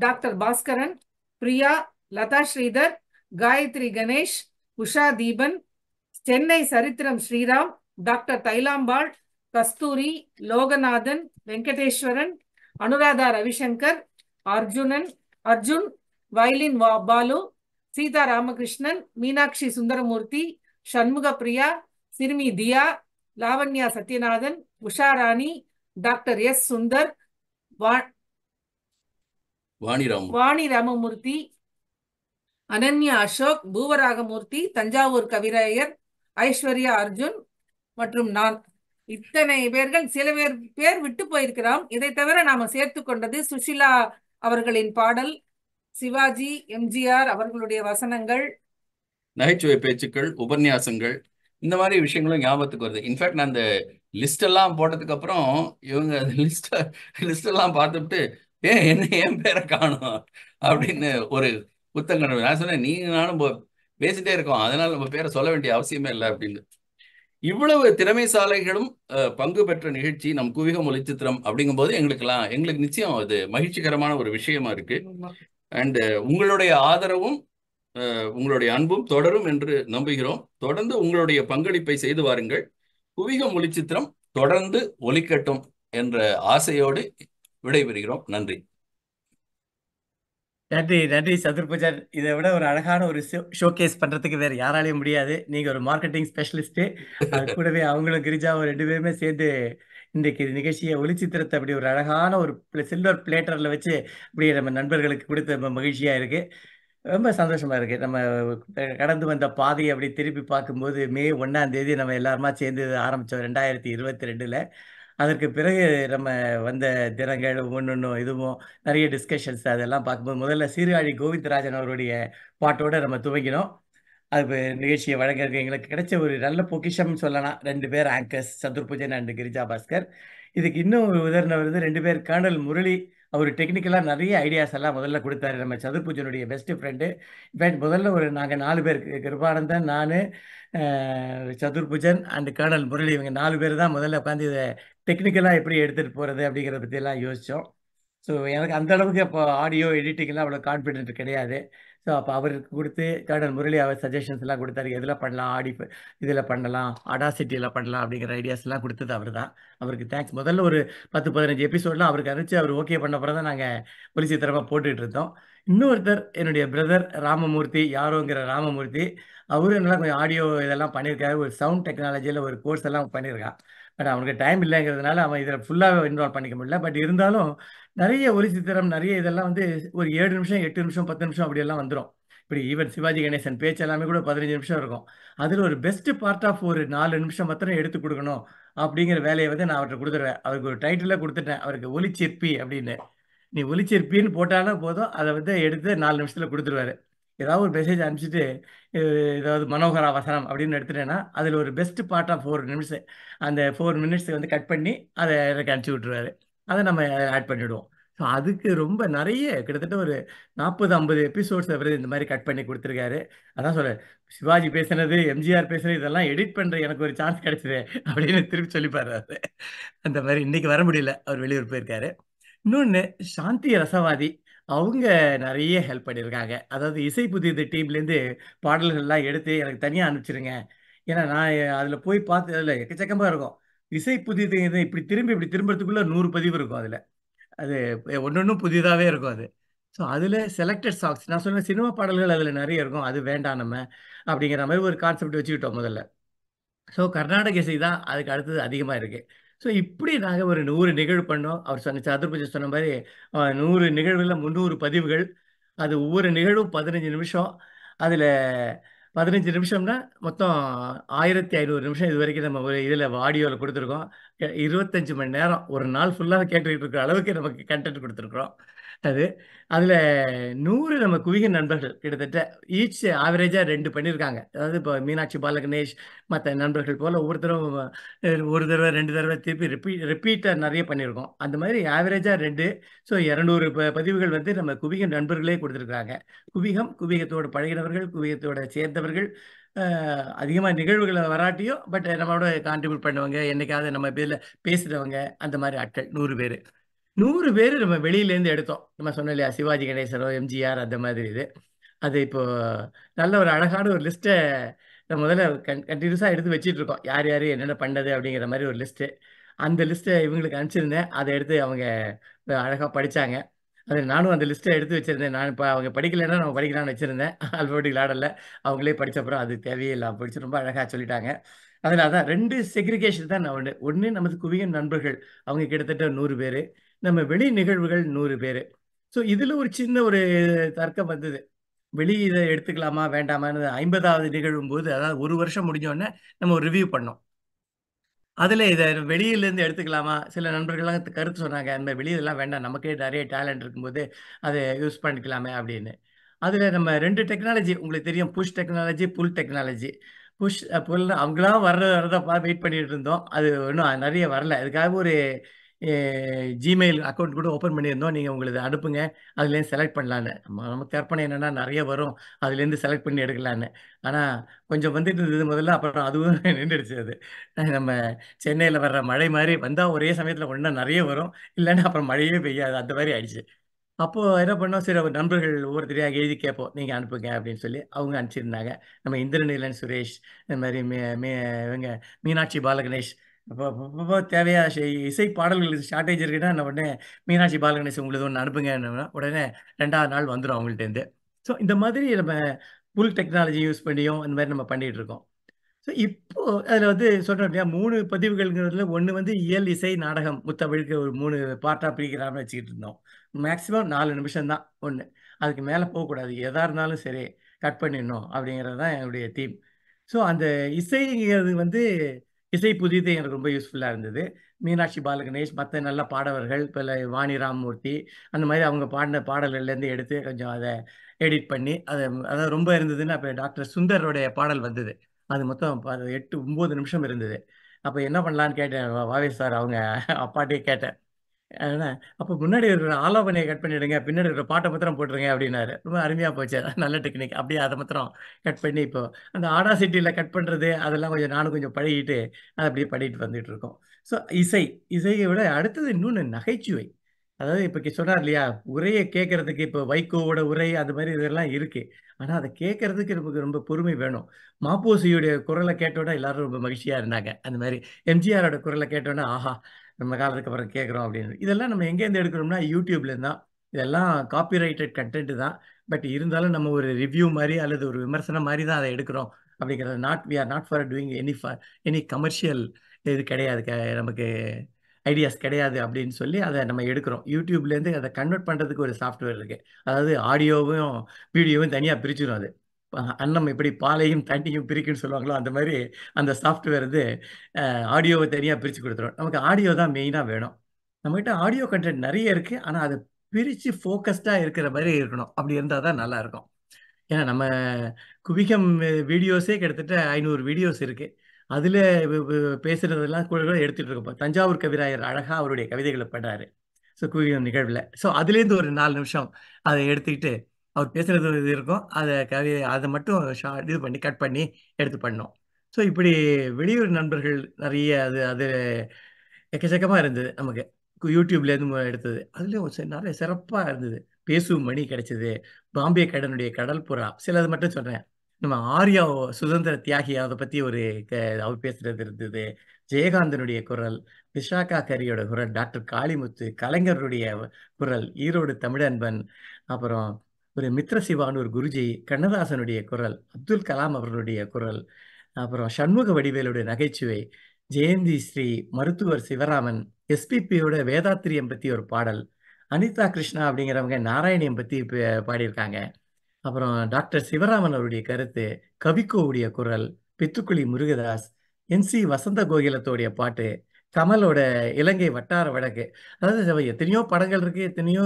டாக்டர் பாஸ்கரன் பிரியா லதா ஸ்ரீதர் காயத்ரி கணேஷ் உஷா தீபன் சென்னை சரித்திரம் ஸ்ரீராம் டாக்டர் தைலாம்பாள் கஸ்தூரி லோகநாதன் வெங்கடேஸ்வரன் அனுராதா ரவிசங்கர் அர்ஜுனன் அர்ஜுன் வயலின் வா பாலு சீதா ராமகிருஷ்ணன் மீனாட்சி சுந்தரமூர்த்தி சண்முக பிரியா சிறுமி தியா லாவண்யா சத்யநாதன் உஷாராணி டாக்டர் எஸ் சுந்தர் வாணி ராமமூர்த்தி அனன்யா அசோக் பூவராகமூர்த்தி தஞ்சாவூர் கவிராயர் ஐஸ்வர்யா அர்ஜுன் மற்றும் நான் இத்தனை பேர்கள் சில பேர் பேர் விட்டு போயிருக்கிறோம் இதை தவிர நாம சேர்த்து கொண்டது சுஷிலா அவர்களின் பாடல் சிவாஜி எம்ஜிஆர் அவர்களுடைய வசனங்கள் நகைச்சுவை பேச்சுக்கள் உபன்யாசங்கள் இந்த மாதிரி விஷயங்களும் ஞாபகத்துக்கு வருது இன்ஃபேக்ட் நான் அந்த லிஸ்ட் எல்லாம் போட்டதுக்கு அப்புறம் இவங்க லிஸ்ட் லிஸ்ட் எல்லாம் பார்த்துட்டு ஏன் என்ன என் பேரை காணும் அப்படின்னு ஒரு புத்தகம் நான் சொன்னேன் நீங்க நானும் பேசிட்டே இருக்கோம் அதனால நம்ம பேரை சொல்ல வேண்டிய அவசியமே இல்லை அப்படின்னு இவ்வளவு திறமைசாலைகளும் பங்கு பெற்ற நிகழ்ச்சி நம் குவிக மொழி சித்திரம் அப்படிங்கும் போது எல்லாம் எங்களுக்கு நிச்சயம் அது மகிழ்ச்சிகரமான ஒரு விஷயமா இருக்கு அண்டு uh, உங்களுடைய ஆதரவும் uh, உங்களுடைய அன்பும் தொடரும் என்று நம்புகிறோம் தொடர்ந்து உங்களுடைய பங்களிப்பை செய்து வாருங்கள் குவிகம் ஒளிச்சித்திரம் தொடர்ந்து ஒலிக்கட்டும் என்ற ஆசையோடு விடைபெறுகிறோம் நன்றி நன்றி நன்றி சதுர்பூஜன் இதை விட ஒரு அழகான ஒரு ஷோகேஸ் பண்றதுக்கு வேற யாராலையும் முடியாது நீங்க ஒரு மார்க்கெட்டிங் ஸ்பெஷலிஸ்ட் அது கூடவே அவங்களும் கிரிஜா ரெண்டு பேருமே சேர்ந்து இன்றைக்கு நிகழ்ச்சியை ஒளிச்சித்திரத்தை அப்படி ஒரு அழகான ஒரு சில்வர் பிளேட்டரில் வச்சு அப்படியே நம்ம நண்பர்களுக்கு கொடுத்த மகிழ்ச்சியாக இருக்குது ரொம்ப சந்தோஷமாக இருக்குது நம்ம கடந்து வந்த பாதையை அப்படி திருப்பி பார்க்கும்போது மே ஒன்றாம் தேதி நம்ம எல்லாருமா சேர்ந்து ஆரம்பித்தோம் ரெண்டாயிரத்தி இருபத்தி ரெண்டில் அதற்கு பிறகு நம்ம வந்த தினங்கள் ஒன்றும் இதுவும் நிறைய டிஸ்கஷன்ஸ் அதெல்லாம் பார்க்கும்போது முதல்ல சீர்காழி கோவிந்தராஜன் அவருடைய பாட்டோடு நம்ம துவங்கினோம் அது நிகழ்ச்சியை வழங்குறதுக்கு எங்களுக்கு கிடைச்ச ஒரு நல்ல பொக்கிஷம் சொல்லலாம் ரெண்டு பேர் ஆங்கர்ஸ் சதுர்பூஜன் அண்ட் கிரிஜா பாஸ்கர் இதுக்கு இன்னும் உதாரணம் வருது ரெண்டு பேர் கர்னல் முரளி அவர் டெக்னிக்கலாக நிறைய ஐடியாஸ் எல்லாம் முதல்ல கொடுத்தாரு நம்ம சதுர்பூஜனுடைய பெஸ்ட்டு ஃப்ரெண்டு இன்ஃபேக்ட் முதல்ல ஒரு நாங்கள் நாலு பேர் கிருபானந்தன் நான் சதுர்பூஜன் அண்ட் கர்னல் முரளி இவங்க நாலு பேர் தான் முதல்ல உட்காந்து இதை டெக்னிக்கலாக எப்படி எடுத்துகிட்டு போகிறது அப்படிங்கிறத பற்றியெல்லாம் யோசித்தோம் ஸோ எனக்கு அந்தளவுக்கு இப்போ ஆடியோ எடிட்டிங்லாம் அவ்வளோ கான்ஃபிடென்ட் கிடையாது ஸோ அப்போ அவருக்கு கொடுத்து கேர்டன் முரளி அவர் சஜஷன்ஸ் எல்லாம் கொடுத்தாரு எதில் பண்ணலாம் ஆடி இதில் பண்ணலாம் அடாசிட்டியில் பண்ணலாம் அப்படிங்கிற ஐடியாஸ்லாம் கொடுத்தது அவர் தான் அவருக்கு தேங்க்ஸ் முதல்ல ஒரு பத்து பதினஞ்சு எபிசோட்லாம் அவருக்கு அனுப்பிச்சு அவர் ஓகே பண்ண அப்புறம் தான் நாங்கள் ஒலிசி தரமாக போட்டுகிட்டு இருந்தோம் இன்னொருத்தர் என்னுடைய பிரதர் ராமமூர்த்தி யாரோங்கிற ராமமூர்த்தி அவரும் நல்லா கொஞ்சம் ஆடியோ இதெல்லாம் பண்ணியிருக்காரு ஒரு சவுண்ட் டெக்னாலஜியில் ஒரு கோர்ஸ் எல்லாம் பண்ணியிருக்கான் பட் அவனுக்கு டைம் இல்லைங்கிறதுனால அவன் இதில் ஃபுல்லாக இன்வால்வ் பண்ணிக்க முடியல பட் இருந்தாலும் நிறைய ஒரு சித்திரம் நிறைய இதெல்லாம் வந்து ஒரு ஏழு நிமிஷம் எட்டு நிமிஷம் பத்து நிமிஷம் அப்படியெல்லாம் வந்துடும் இப்படி ஈவன் சிவாஜி கணேசன் பேச்சு எல்லாமே கூட பதினஞ்சு நிமிஷம் இருக்கும் அதில் ஒரு பெஸ்ட் பார்ட் ஆஃப் ஒரு நாலு நிமிஷம் மாத்திரம் எடுத்து கொடுக்கணும் அப்படிங்கிற வேலையை வந்து நான் அவர்கிட்ட கொடுத்துருவேன் அவருக்கு ஒரு டைட்டிலாக கொடுத்துட்டேன் அவருக்கு ஒலிச்சிற்பி அப்படின்னு நீ ஒலிச்சிற்பின்னு போட்டாலும் போதும் அதை வந்து எடுத்து நாலு நிமிஷத்தில் கொடுத்துருவாரு ஏதாவது ஒரு மெசேஜ் அனுப்பிச்சிட்டு ஏதாவது மனோகர வசனம் அப்படின்னு எடுத்துட்டேன்னா அதில் ஒரு பெஸ்ட் ஆஃப் ஃபோர் நிமிஷம் அந்த ஃபோர் மினிட்ஸ் வந்து கட் பண்ணி அதை எனக்கு அனுப்பிச்சி விட்ருவாரு அதை நம்ம ஆட் பண்ணிவிடுவோம் ஸோ அதுக்கு ரொம்ப நிறைய கிட்டத்தட்ட ஒரு நாற்பது ஐம்பது எபிசோட்ஸ் அவர் இந்த மாதிரி கட் பண்ணி கொடுத்துருக்காரு அதான் சொல்ல சிவாஜி பேசுனது எம்ஜிஆர் பேசுனது இதெல்லாம் எடிட் பண்ணுற எனக்கு ஒரு சான்ஸ் கிடைச்சிது அப்படின்னு திருப்பி சொல்லிப்பாரு அந்த மாதிரி இன்னைக்கு வர முடியல அவர் வெளியூர் போயிருக்காரு இன்னொன்று சாந்தி ரசவாதி அவங்க நிறைய ஹெல்ப் பண்ணியிருக்காங்க. அதாவது இசை புதிது டீம்லேருந்து பாடல்கள்லாம் எடுத்து எனக்கு தனியாக அனுப்பிச்சிருங்க ஏன்னா, நான் அதில் போய் பார்த்து அதில் எக்கச்சக்கமாக இருக்கும். இசை புதிது இப்படி திரும்பி இப்படி திரும்புறதுக்குள்ளே நூறு பதிவு இருக்கும் அதில் அது ஒன்னொன்னும் புதிதாகவே இருக்கும் அது. ஸோ அதில் செலக்டட் சாங்ஸ் நான் சொன்னேன் சினிமா பாடல்கள் அதில் நிறைய இருக்கும். அது வேண்டாம் நம்ம அப்படிங்கிற மாதிரி ஒரு கான்செப்ட் வச்சுக்கிட்டோம் முதல்ல. ஸோ கர்நாடக இசை தான் அதுக்கு அடுத்தது அதிகமாக இருக்குது ஸோ இப்படி நாங்கள் ஒரு நூறு நிகழ்வு பண்ணோம் அவர் சொன்ன சதுர்பூஜை சொன்ன மாதிரி நூறு நிகழ்வுகளில் முந்நூறு பதிவுகள் அது ஒவ்வொரு நிகழ்வும் பதினஞ்சு நிமிஷம் அதில் பதினஞ்சு நிமிஷம்னா மொத்தம் ஆயிரத்தி ஐநூறு நிமிஷம் இது வரைக்கும் நம்ம ஒரு இதில் ஆடியோவில் கொடுத்துருக்கோம் இருபத்தஞ்சு மணி நேரம் ஒரு நாள் ஃபுல்லாக கேட்டுக்கிட்டு இருக்கிற அளவுக்கு நமக்கு கண்டென்ட் கொடுத்துருக்குறோம் அது அதில் நூறு நம்ம குவிக நண்பர்கள் கிட்டத்தட்ட ஈச் ஆவரேஜாக ரெண்டு பண்ணியிருக்காங்க அதாவது இப்போ மீனாட்சி பாலகணேஷ் மற்ற நண்பர்கள் போல் தடவை ஒரு தடவை ரெண்டு தடவை திருப்பி ரிப்பீட் ரிப்பீட்டாக நிறைய பண்ணியிருக்கோம் அந்த மாதிரி ஆவரேஜாக ரெண்டு ஸோ இரநூறு ப பதிவுகள் வந்து நம்ம குவிக நண்பர்களே கொடுத்துருக்குறாங்க குவிகம் குவிகத்தோடு பழகினவர்கள் குவிகத்தோடு சேர்ந்தவர்கள் அதிகமாக நிகழ்வுகளை வராட்டியும் பட் நம்மளோட கான்ட்ரிபியூட் பண்ணுவாங்க என்றைக்காவது நம்ம பேரில் பேசுகிறவங்க அந்த மாதிரி ஆட்கள் நூறு பேர் நூறு பேர் நம்ம வெளியிலேருந்து எடுத்தோம் நம்ம சொன்னோம் இல்லையா சிவாஜி கணேசரோ எம்ஜிஆர் அந்த மாதிரி இது அது இப்போ நல்ல ஒரு அழகான ஒரு லிஸ்ட்டை நம்ம முதல்ல கன் கண்டினியூஸாக எடுத்து வச்சுட்டு இருக்கோம் யார் யார் என்னென்ன பண்ணது அப்படிங்கிற மாதிரி ஒரு லிஸ்ட்டு அந்த லிஸ்ட்டை இவங்களுக்கு அனுப்பிச்சிருந்தேன் அதை எடுத்து அவங்க அழகாக படித்தாங்க அது நானும் அந்த லிஸ்ட்டை எடுத்து வச்சுருந்தேன் நான் இப்போ அவங்க படிக்கலைன்னா நம்ம படிக்கலாம்னு வச்சுருந்தேன் அல்பபடிக் ஆடலில் அவங்களே படித்தப்புறம் அது தேவையில்லை படிச்சு ரொம்ப அழகாக சொல்லிட்டாங்க அதில் அதான் ரெண்டு செக்ரிகேஷன் தான் நான் ஒன்று ஒன்று நமது குவியின் நண்பர்கள் அவங்க கிட்டத்தட்ட நூறு பேர் நம்ம வெளி நிகழ்வுகள் நூறு பேர் ஸோ இதில் ஒரு சின்ன ஒரு தர்க்கம் வந்தது வெளி இதை எடுத்துக்கலாமா வேண்டாமான்னு ஐம்பதாவது நிகழும் போது அதாவது ஒரு வருஷம் முடிஞ்சோடனே நம்ம ஒரு ரிவ்யூ பண்ணோம் அதில் இதை வெளியிலேருந்து எடுத்துக்கலாமா சில நண்பர்கள்லாம் கருத்து சொன்னாங்க அந்த வெளியிலலாம் வேண்டாம் நமக்கே நிறைய டேலண்ட் இருக்கும்போது அதை யூஸ் பண்ணிக்கலாமே அப்படின்னு அதில் நம்ம ரெண்டு டெக்னாலஜி உங்களுக்கு தெரியும் push technology pull technology push pull அவங்களாம் வர்ற வரதான் வெயிட் பண்ணிட்டு இருந்தோம் அது இன்னும் நிறைய வரல அதுக்காக ஒரு ஜிமெயில் அக்கௌண்ட் கூட ஓப்பன் பண்ணியிருந்தோம் நீங்கள் உங்களுக்கு அனுப்புங்க அதுலேருந்து செலக்ட் பண்ணலான்னு நம்ம கற்பனை என்னென்னா நிறைய வரும் அதுலேருந்து செலக்ட் பண்ணி எடுக்கலான்னு ஆனால் கொஞ்சம் வந்துட்டு இருந்தது முதல்ல அப்புறம் அதுவும் [laughs] நின்றுடுச்சு அது நம்ம சென்னையில் வர்ற மழை மாதிரி வந்தால் ஒரே சமயத்தில் ஒன்றா நிறைய வரும் இல்லைன்னா அப்புறம் மழையே பெய்யாது அந்த மாதிரி ஆயிடுச்சு அப்போது என்ன பண்ணோம் சரி அவர் நண்பர்கள் ஒவ்வொருத்தரையாக எழுதி கேட்போம் நீங்கள் அனுப்புங்க அப்படின்னு சொல்லி அவங்க அனுப்பிச்சிருந்தாங்க நம்ம இந்திரநீலன் சுரேஷ் இந்த மாதிரி மே மே இவங்க மீனாட்சி பாலகணேஷ் அப்போ தேவையா இசை பாடல்கள் ஷார்டேஜ் இருக்குன்னா நான் உடனே மீனாட்சி பாலகணேசன் உங்களுக்கு ஒன்று அனுப்புங்கன்னா உடனே ரெண்டாவது நாள் வந்துடும் அவங்கள்ட்டேருந்து ஸோ இந்த மாதிரி நம்ம புல் டெக்னாலஜி யூஸ் பண்ணியும் அந்த மாதிரி நம்ம பண்ணிகிட்டு இருக்கோம் ஸோ இப்போ அதில் வந்து சொல்கிறோம் இல்லையா மூணு பதிவுகள்ங்கிறதுல ஒன்று வந்து இயல் இசை நாடகம் முத்தமிழுக்கு ஒரு மூணு பாட்டாக பிரிக்கிறாமல் வச்சுக்கிட்டு இருந்தோம் மேக்ஸிமம் நாலு நிமிஷம் தான் ஒன்று அதுக்கு மேலே போகக்கூடாது எதாக இருந்தாலும் சரி கட் பண்ணிடணும் அப்படிங்கிறது தான் என்னுடைய தீம் ஸோ அந்த இசைங்கிறது வந்து இசை புதிது எனக்கு ரொம்ப யூஸ்ஃபுல்லாக இருந்தது மீனாட்சி பாலகணேஷ் மற்ற நல்ல பாடவர்கள் இப்போ வாணி ராமமூர்த்தி அந்த மாதிரி அவங்க பாடின பாடல்கள்லேருந்து எடுத்து கொஞ்சம் அதை எடிட் பண்ணி அதை அதை ரொம்ப இருந்ததுன்னு அப்போ டாக்டர் சுந்தரோடைய பாடல் வந்தது அது மொத்தம் எட்டு ஒம்பது நிமிஷம் இருந்தது அப்போ என்ன பண்ணலான்னு கேட்டேன் வாவே சார் அவங்க அப்பாட்டே கேட்டேன் அதான் அப்போ முன்னாடி இருக்கிற ஆலாபனையை கட் பண்ணிடுங்க பின்னாடி இருக்கிற பாட்டை மாத்திரம் போட்டுருங்க அப்படின்னாரு ரொம்ப அருமையாக போச்சு நல்ல டெக்னிக் அப்படியே அதை மாத்திரம் கட் பண்ணி இப்போ அந்த ஆடாசிட்டியில் கட் பண்ணுறது அதெல்லாம் கொஞ்சம் நானும் கொஞ்சம் பழகிட்டு அதை அப்படியே படிட்டு வந்துட்டு இருக்கோம் ஸோ இசை இசையை விட அடுத்தது இன்னொன்று நகைச்சுவை அதாவது இப்போ சொன்னார் இல்லையா உரையை கேட்கறதுக்கு இப்போ வைகோவோட உரை அது மாதிரி இதெல்லாம் இருக்குது ஆனால் அதை கேட்கறதுக்கு நமக்கு ரொம்ப பொறுமை வேணும் மாப்போசியுடைய குரலை கேட்டோட எல்லாரும் ரொம்ப மகிழ்ச்சியாக இருந்தாங்க அந்த மாதிரி எம்ஜிஆரோட குரலை கேட்டோன்னா ஆஹா நம்ம காலத்துக்கு அப்புறம் கேட்குறோம் அப்படின்னு இதெல்லாம் நம்ம எங்கேருந்து எடுக்கிறோம்னா யூடியூப்லேருந்து தான் இதெல்லாம் காப்பி ரைட்டட் கண்டென்ட் தான் பட் இருந்தாலும் நம்ம ஒரு ரிவ்யூ மாதிரி அல்லது ஒரு விமர்சனம் மாதிரி தான் அதை எடுக்கிறோம் அப்படிங்கிறது not we are not for doing any for any commercial இது கிடையாது நமக்கு ஐடியாஸ் கிடையாது அப்படின்னு சொல்லி அதை நம்ம எடுக்கிறோம் யூடியூப்லேருந்து அதை கன்வெர்ட் பண்ணுறதுக்கு ஒரு சாஃப்ட்வேர் இருக்குது அதாவது ஆடியோவும் வீடியோவும் தனியாக பிரிச்சிடும் அது அன்னம் எப்படி பாலையும் தண்ணியும் பிரிக்குன்னு சொல்லுவாங்களோ அந்த மாதிரி அந்த சாஃப்ட்வேர் வந்து ஆடியோவை தனியாக பிரித்து கொடுத்துரும் நமக்கு ஆடியோ தான் மெயினாக வேணும் நம்மகிட்ட ஆடியோ கண்டென்ட் நிறைய இருக்குது ஆனால் அதை பிரித்து ஃபோக்கஸ்டாக இருக்கிற மாதிரி இருக்கணும் அப்படி இருந்தால் தான் நல்லாயிருக்கும் ஏன்னா நம்ம குவிகம் வீடியோஸே கிட்டத்தட்ட ஐநூறு வீடியோஸ் இருக்குது அதில் பேசுகிறதெல்லாம் கூட கூட எடுத்துகிட்டு இருக்கோம் தஞ்சாவூர் கவிராயர் அழகாக அவருடைய கவிதைகளை படுறாரு ஸோ குவிகம் நிகழ்வில் ஸோ அதுலேருந்து ஒரு நாலு நிமிஷம் அதை எடுத்துக்கிட்டு அவர் பேசுறது இது இருக்கும் அதை கவி அதை மட்டும் ஷா இது பண்ணி கட் பண்ணி எடுத்து பண்ணோம் ஸோ இப்படி வெளியூர் நண்பர்கள் நிறைய அது அது எக்கச்சக்கமாக இருந்தது நமக்கு யூடியூப்லேருந்து எடுத்தது அதுலேயும் நிறைய சிறப்பாக இருந்தது பேசும் மணி கிடைச்சது பாம்பே கடனுடைய கடல் புறா சிலது மட்டும் சொல்கிறேன் நம்ம ஆர்யா சுதந்திர தியாகி அதை பற்றி ஒரு க அவர் பேசுறது இருந்தது ஜெயகாந்தனுடைய குரல் விஷாகா கரியோட குரல் டாக்டர் காளிமுத்து கலைஞருடைய குரல் ஈரோடு தமிழன்பன் அப்புறம் ஒரு மித்ர சிவான்னு ஒரு குருஜி கண்ணதாசனுடைய குரல் அப்துல் கலாம் அவர்களுடைய குரல் அப்புறம் சண்முக வடிவேலுடைய நகைச்சுவை ஜெயந்தி ஸ்ரீ மருத்துவர் சிவராமன் எஸ்பிபியோட வேதாத்திரியம் பற்றி ஒரு பாடல் அனிதா கிருஷ்ணா அப்படிங்கிறவங்க நாராயணியம் பற்றி பாடியிருக்காங்க அப்புறம் டாக்டர் சிவராமன் அவருடைய கருத்து கவிக்கோவுடைய குரல் பித்துக்குழி முருகதாஸ் என் சி வசந்த கோகிலத்தோடைய பாட்டு கமலோட இலங்கை வட்டார வழக்கு அதாவது எத்தனையோ படங்கள் இருக்கு எத்தனையோ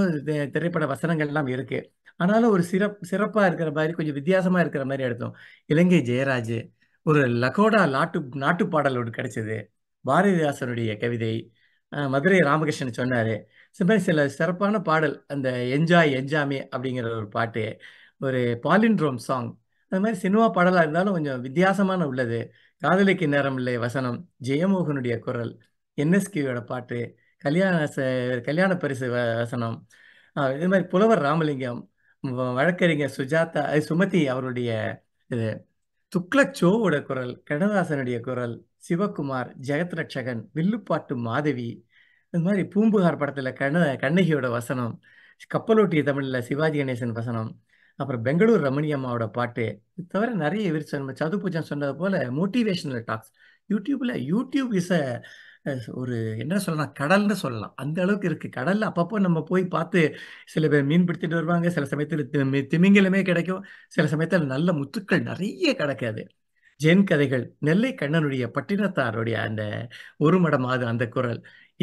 திரைப்பட வசனங்கள்லாம் இருக்கு ஆனாலும் ஒரு சிறப் சிறப்பாக இருக்கிற மாதிரி கொஞ்சம் வித்தியாசமாக இருக்கிற மாதிரி எடுத்தோம் இலங்கை ஜெயராஜ் ஒரு லகோடா நாட்டு நாட்டு பாடலோடு கிடைச்சது பாரதிதாசனுடைய கவிதை மதுரை ராமகிருஷ்ணன் சொன்னார் மாதிரி சில சிறப்பான பாடல் அந்த என்ஜாய் என்ஜாமி அப்படிங்கிற ஒரு பாட்டு ஒரு பாலின்ட்ரோம் சாங் அது மாதிரி சினிமா பாடலாக இருந்தாலும் கொஞ்சம் வித்தியாசமான உள்ளது காதலிக்கு நேரம் இல்லை வசனம் ஜெயமோகனுடைய குரல் என்எஸ்கியோட பாட்டு கல்யாண கல்யாண பரிசு வசனம் இது மாதிரி புலவர் ராமலிங்கம் வழக்கறிஞர் சுஜாதா சுமதி அவருடைய இது துக்ளச்சோவோட குரல் கண்ணதாசனுடைய குரல் சிவகுமார் ஜெகத் ரட்சகன் வில்லுப்பாட்டு மாதவி இந்த மாதிரி பூம்புகார் படத்துல கண்ண கண்ணகியோட வசனம் கப்பலோட்டிய தமிழ்ல சிவாஜி கணேசன் வசனம் அப்புறம் பெங்களூர் ரமணி அம்மாவோட பாட்டு இது தவிர நிறைய விரிச்சு நம்ம சதுபூஜன் சொன்னது போல மோட்டிவேஷனல் டாக்ஸ் யூடியூப்ல யூடியூப் இஸ் அ ஒரு என்ன சொல்லலாம் கடல்னு சொல்லலாம் அந்த அளவுக்கு இருக்கு கடல்ல அப்பப்போ நம்ம போய் பார்த்து சில பேர் மீன் பிடித்துட்டு வருவாங்க சில சமயத்தில் திமிங்கலமே கிடைக்கும் சில சமயத்தில் நல்ல முத்துக்கள் நிறைய கிடைக்காது ஜென் கதைகள் நெல்லை கண்ணனுடைய பட்டினத்தாருடைய அந்த ஒரு மடம் ஆகுது அந்த குரல்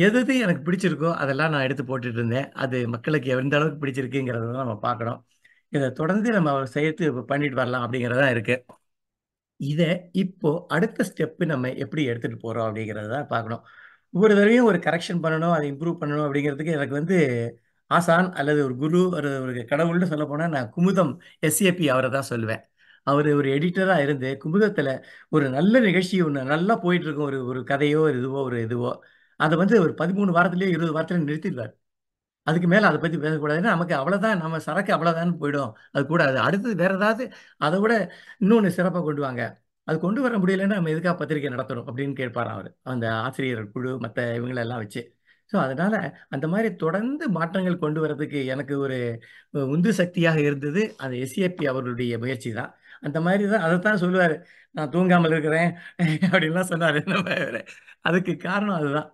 எது எது எனக்கு பிடிச்சிருக்கோ அதெல்லாம் நான் எடுத்து போட்டுட்டு இருந்தேன் அது மக்களுக்கு எந்த அளவுக்கு பிடிச்சிருக்குங்கிறத நம்ம பார்க்கணும் இதை தொடர்ந்து நம்ம சேர்த்து பண்ணிட்டு வரலாம் அப்படிங்கிறதான் இருக்குது இதை இப்போ அடுத்த ஸ்டெப்பு நம்ம எப்படி எடுத்துட்டு போறோம் அப்படிங்கிறத தான் பார்க்கணும் ஒவ்வொரு தடவையும் ஒரு கரெக்ஷன் பண்ணணும் அதை இம்ப்ரூவ் பண்ணணும் அப்படிங்கிறதுக்கு எனக்கு வந்து ஆசான் அல்லது ஒரு குரு ஒரு ஒரு கடவுள்னு சொல்ல போனால் நான் குமுதம் எஸ்ஏபி அவரை தான் சொல்லுவேன் அவர் ஒரு எடிட்டராக இருந்து குமுதத்தில் ஒரு நல்ல நிகழ்ச்சி ஒன்று நல்லா போயிட்டு இருக்கும் ஒரு ஒரு கதையோ இதுவோ ஒரு இதுவோ அதை வந்து ஒரு பதிமூணு வாரத்துலேயோ இருபது வாரத்துலையும் நிறுத்திடுவார் அதுக்கு மேலே அதை பற்றி பேசக்கூடாதுன்னா நமக்கு அவ்வளோதான் நம்ம சரக்கு அவ்வளோதான் போயிடும் அது கூடாது அடுத்தது வேறு ஏதாவது அதை விட இன்னொன்று சிறப்பாக கொண்டு வாங்க அது கொண்டு வர முடியலன்னா நம்ம எதுக்காக பத்திரிக்கை நடத்தணும் அப்படின்னு கேட்பார் அவர் அந்த ஆசிரியர் குழு மற்ற இவங்களெல்லாம் வச்சு ஸோ அதனால் அந்த மாதிரி தொடர்ந்து மாற்றங்கள் கொண்டு வரதுக்கு எனக்கு ஒரு உந்து சக்தியாக இருந்தது அந்த எஸ்ஏபி e அவர்களுடைய முயற்சி தான் அந்த மாதிரி தான் அதை தான் சொல்லுவார் நான் தூங்காமல் இருக்கிறேன் அப்படின்லாம் சொன்னார் அதுக்கு காரணம் அதுதான்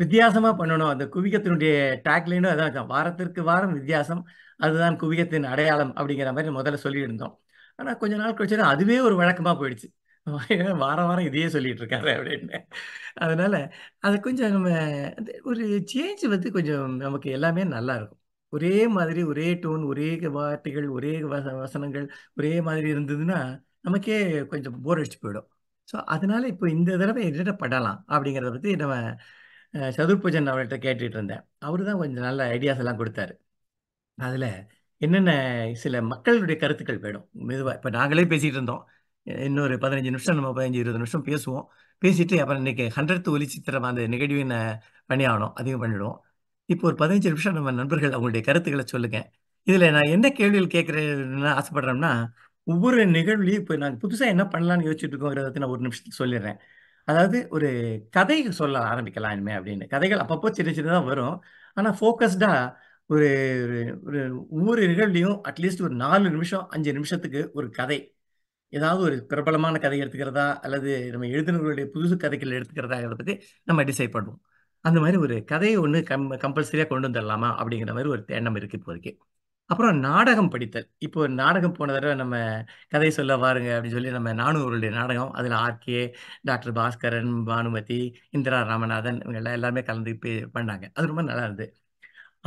வித்தியாசமா பண்ணணும் அந்த குவிகத்தினுடைய டேக்லைனும் அதான் வாரத்திற்கு வாரம் வித்தியாசம் அதுதான் குவிகத்தின் அடையாளம் அப்படிங்கிற மாதிரி முதல்ல சொல்லியிருந்தோம் ஆனால் கொஞ்ச நாள் கழிச்சு அதுவே ஒரு வழக்கமாக போயிடுச்சு வாரம் வாரம் இதையே சொல்லிட்டு இருக்காரு அப்படின்னு அதனால அது கொஞ்சம் நம்ம ஒரு சேஞ்ச் வந்து கொஞ்சம் நமக்கு எல்லாமே நல்லா இருக்கும் ஒரே மாதிரி ஒரே டோன் ஒரே வார்த்தைகள் ஒரே வசனங்கள் ஒரே மாதிரி இருந்ததுன்னா நமக்கே கொஞ்சம் போர் அடிச்சு போயிடும் ஸோ அதனால இப்போ இந்த தடவை என்னென்ன படலாம் அப்படிங்கிறத பற்றி நம்ம சதுர்பூஜன் அவர்கிட்ட கேட்டுட்டு இருந்தேன் அவரு தான் கொஞ்சம் நல்ல ஐடியாஸ் எல்லாம் கொடுத்தாரு அதில் என்னென்ன சில மக்களுடைய கருத்துக்கள் வேணும் மெதுவாக இப்போ நாங்களே பேசிகிட்டு இருந்தோம் இன்னொரு பதினஞ்சு நிமிஷம் நம்ம பதினஞ்சு இருபது நிமிஷம் பேசுவோம் பேசிட்டு அப்புறம் இன்னைக்கு ஹண்ட்ரட் ஒலி சித்திரம் அந்த நிகழ்வின் பணியாகணும் அதிகம் பண்ணிவிடுவோம் இப்போ ஒரு பதினஞ்சு நிமிஷம் நம்ம நண்பர்கள் அவங்களுடைய கருத்துக்களை சொல்லுங்கள் இதில் நான் என்ன கேள்விகள் கேட்குறேன்னு ஆசைப்படுறோம்னா ஒவ்வொரு நிகழ்வுலையும் இப்போ நாங்கள் புதுசாக என்ன பண்ணலான்னு யோசிச்சுட்டு இருக்கோங்கிறத நான் ஒரு நிமிஷத்துக்கு சொல்லிடுறேன் அதாவது ஒரு கதை சொல்ல ஆரம்பிக்கலாம் இனிமே அப்படின்னு கதைகள் அப்பப்போ சின்ன சின்னதாக வரும் ஆனால் ஃபோக்கஸ்டாக ஒரு ஒரு ஒவ்வொரு நிகழ்வுலையும் அட்லீஸ்ட் ஒரு நாலு நிமிஷம் அஞ்சு நிமிஷத்துக்கு ஒரு கதை ஏதாவது ஒரு பிரபலமான கதை எடுத்துக்கிறதா அல்லது நம்ம எழுதினர்களுடைய புதுசு கதைகள் எடுத்துக்கிறதா பற்றி நம்ம டிசைட் பண்ணுவோம் அந்த மாதிரி ஒரு கதையை ஒன்று கம் கம்பல்சரியாக கொண்டு வந்துடலாமா அப்படிங்கிற மாதிரி ஒரு எண்ணம் இருக்குது இப்போதைக்கு அப்புறம் நாடகம் படித்தல் இப்போ நாடகம் போன தடவை நம்ம கதை சொல்ல பாருங்க அப்படின்னு சொல்லி நம்ம நானூருடைய நாடகம் அதில் ஆர்கே டாக்டர் பாஸ்கரன் பானுமதி இந்திரா ராமநாதன் இவங்கெல்லாம் எல்லாமே கலந்து பண்ணாங்க அது ரொம்ப நல்லா இருந்தது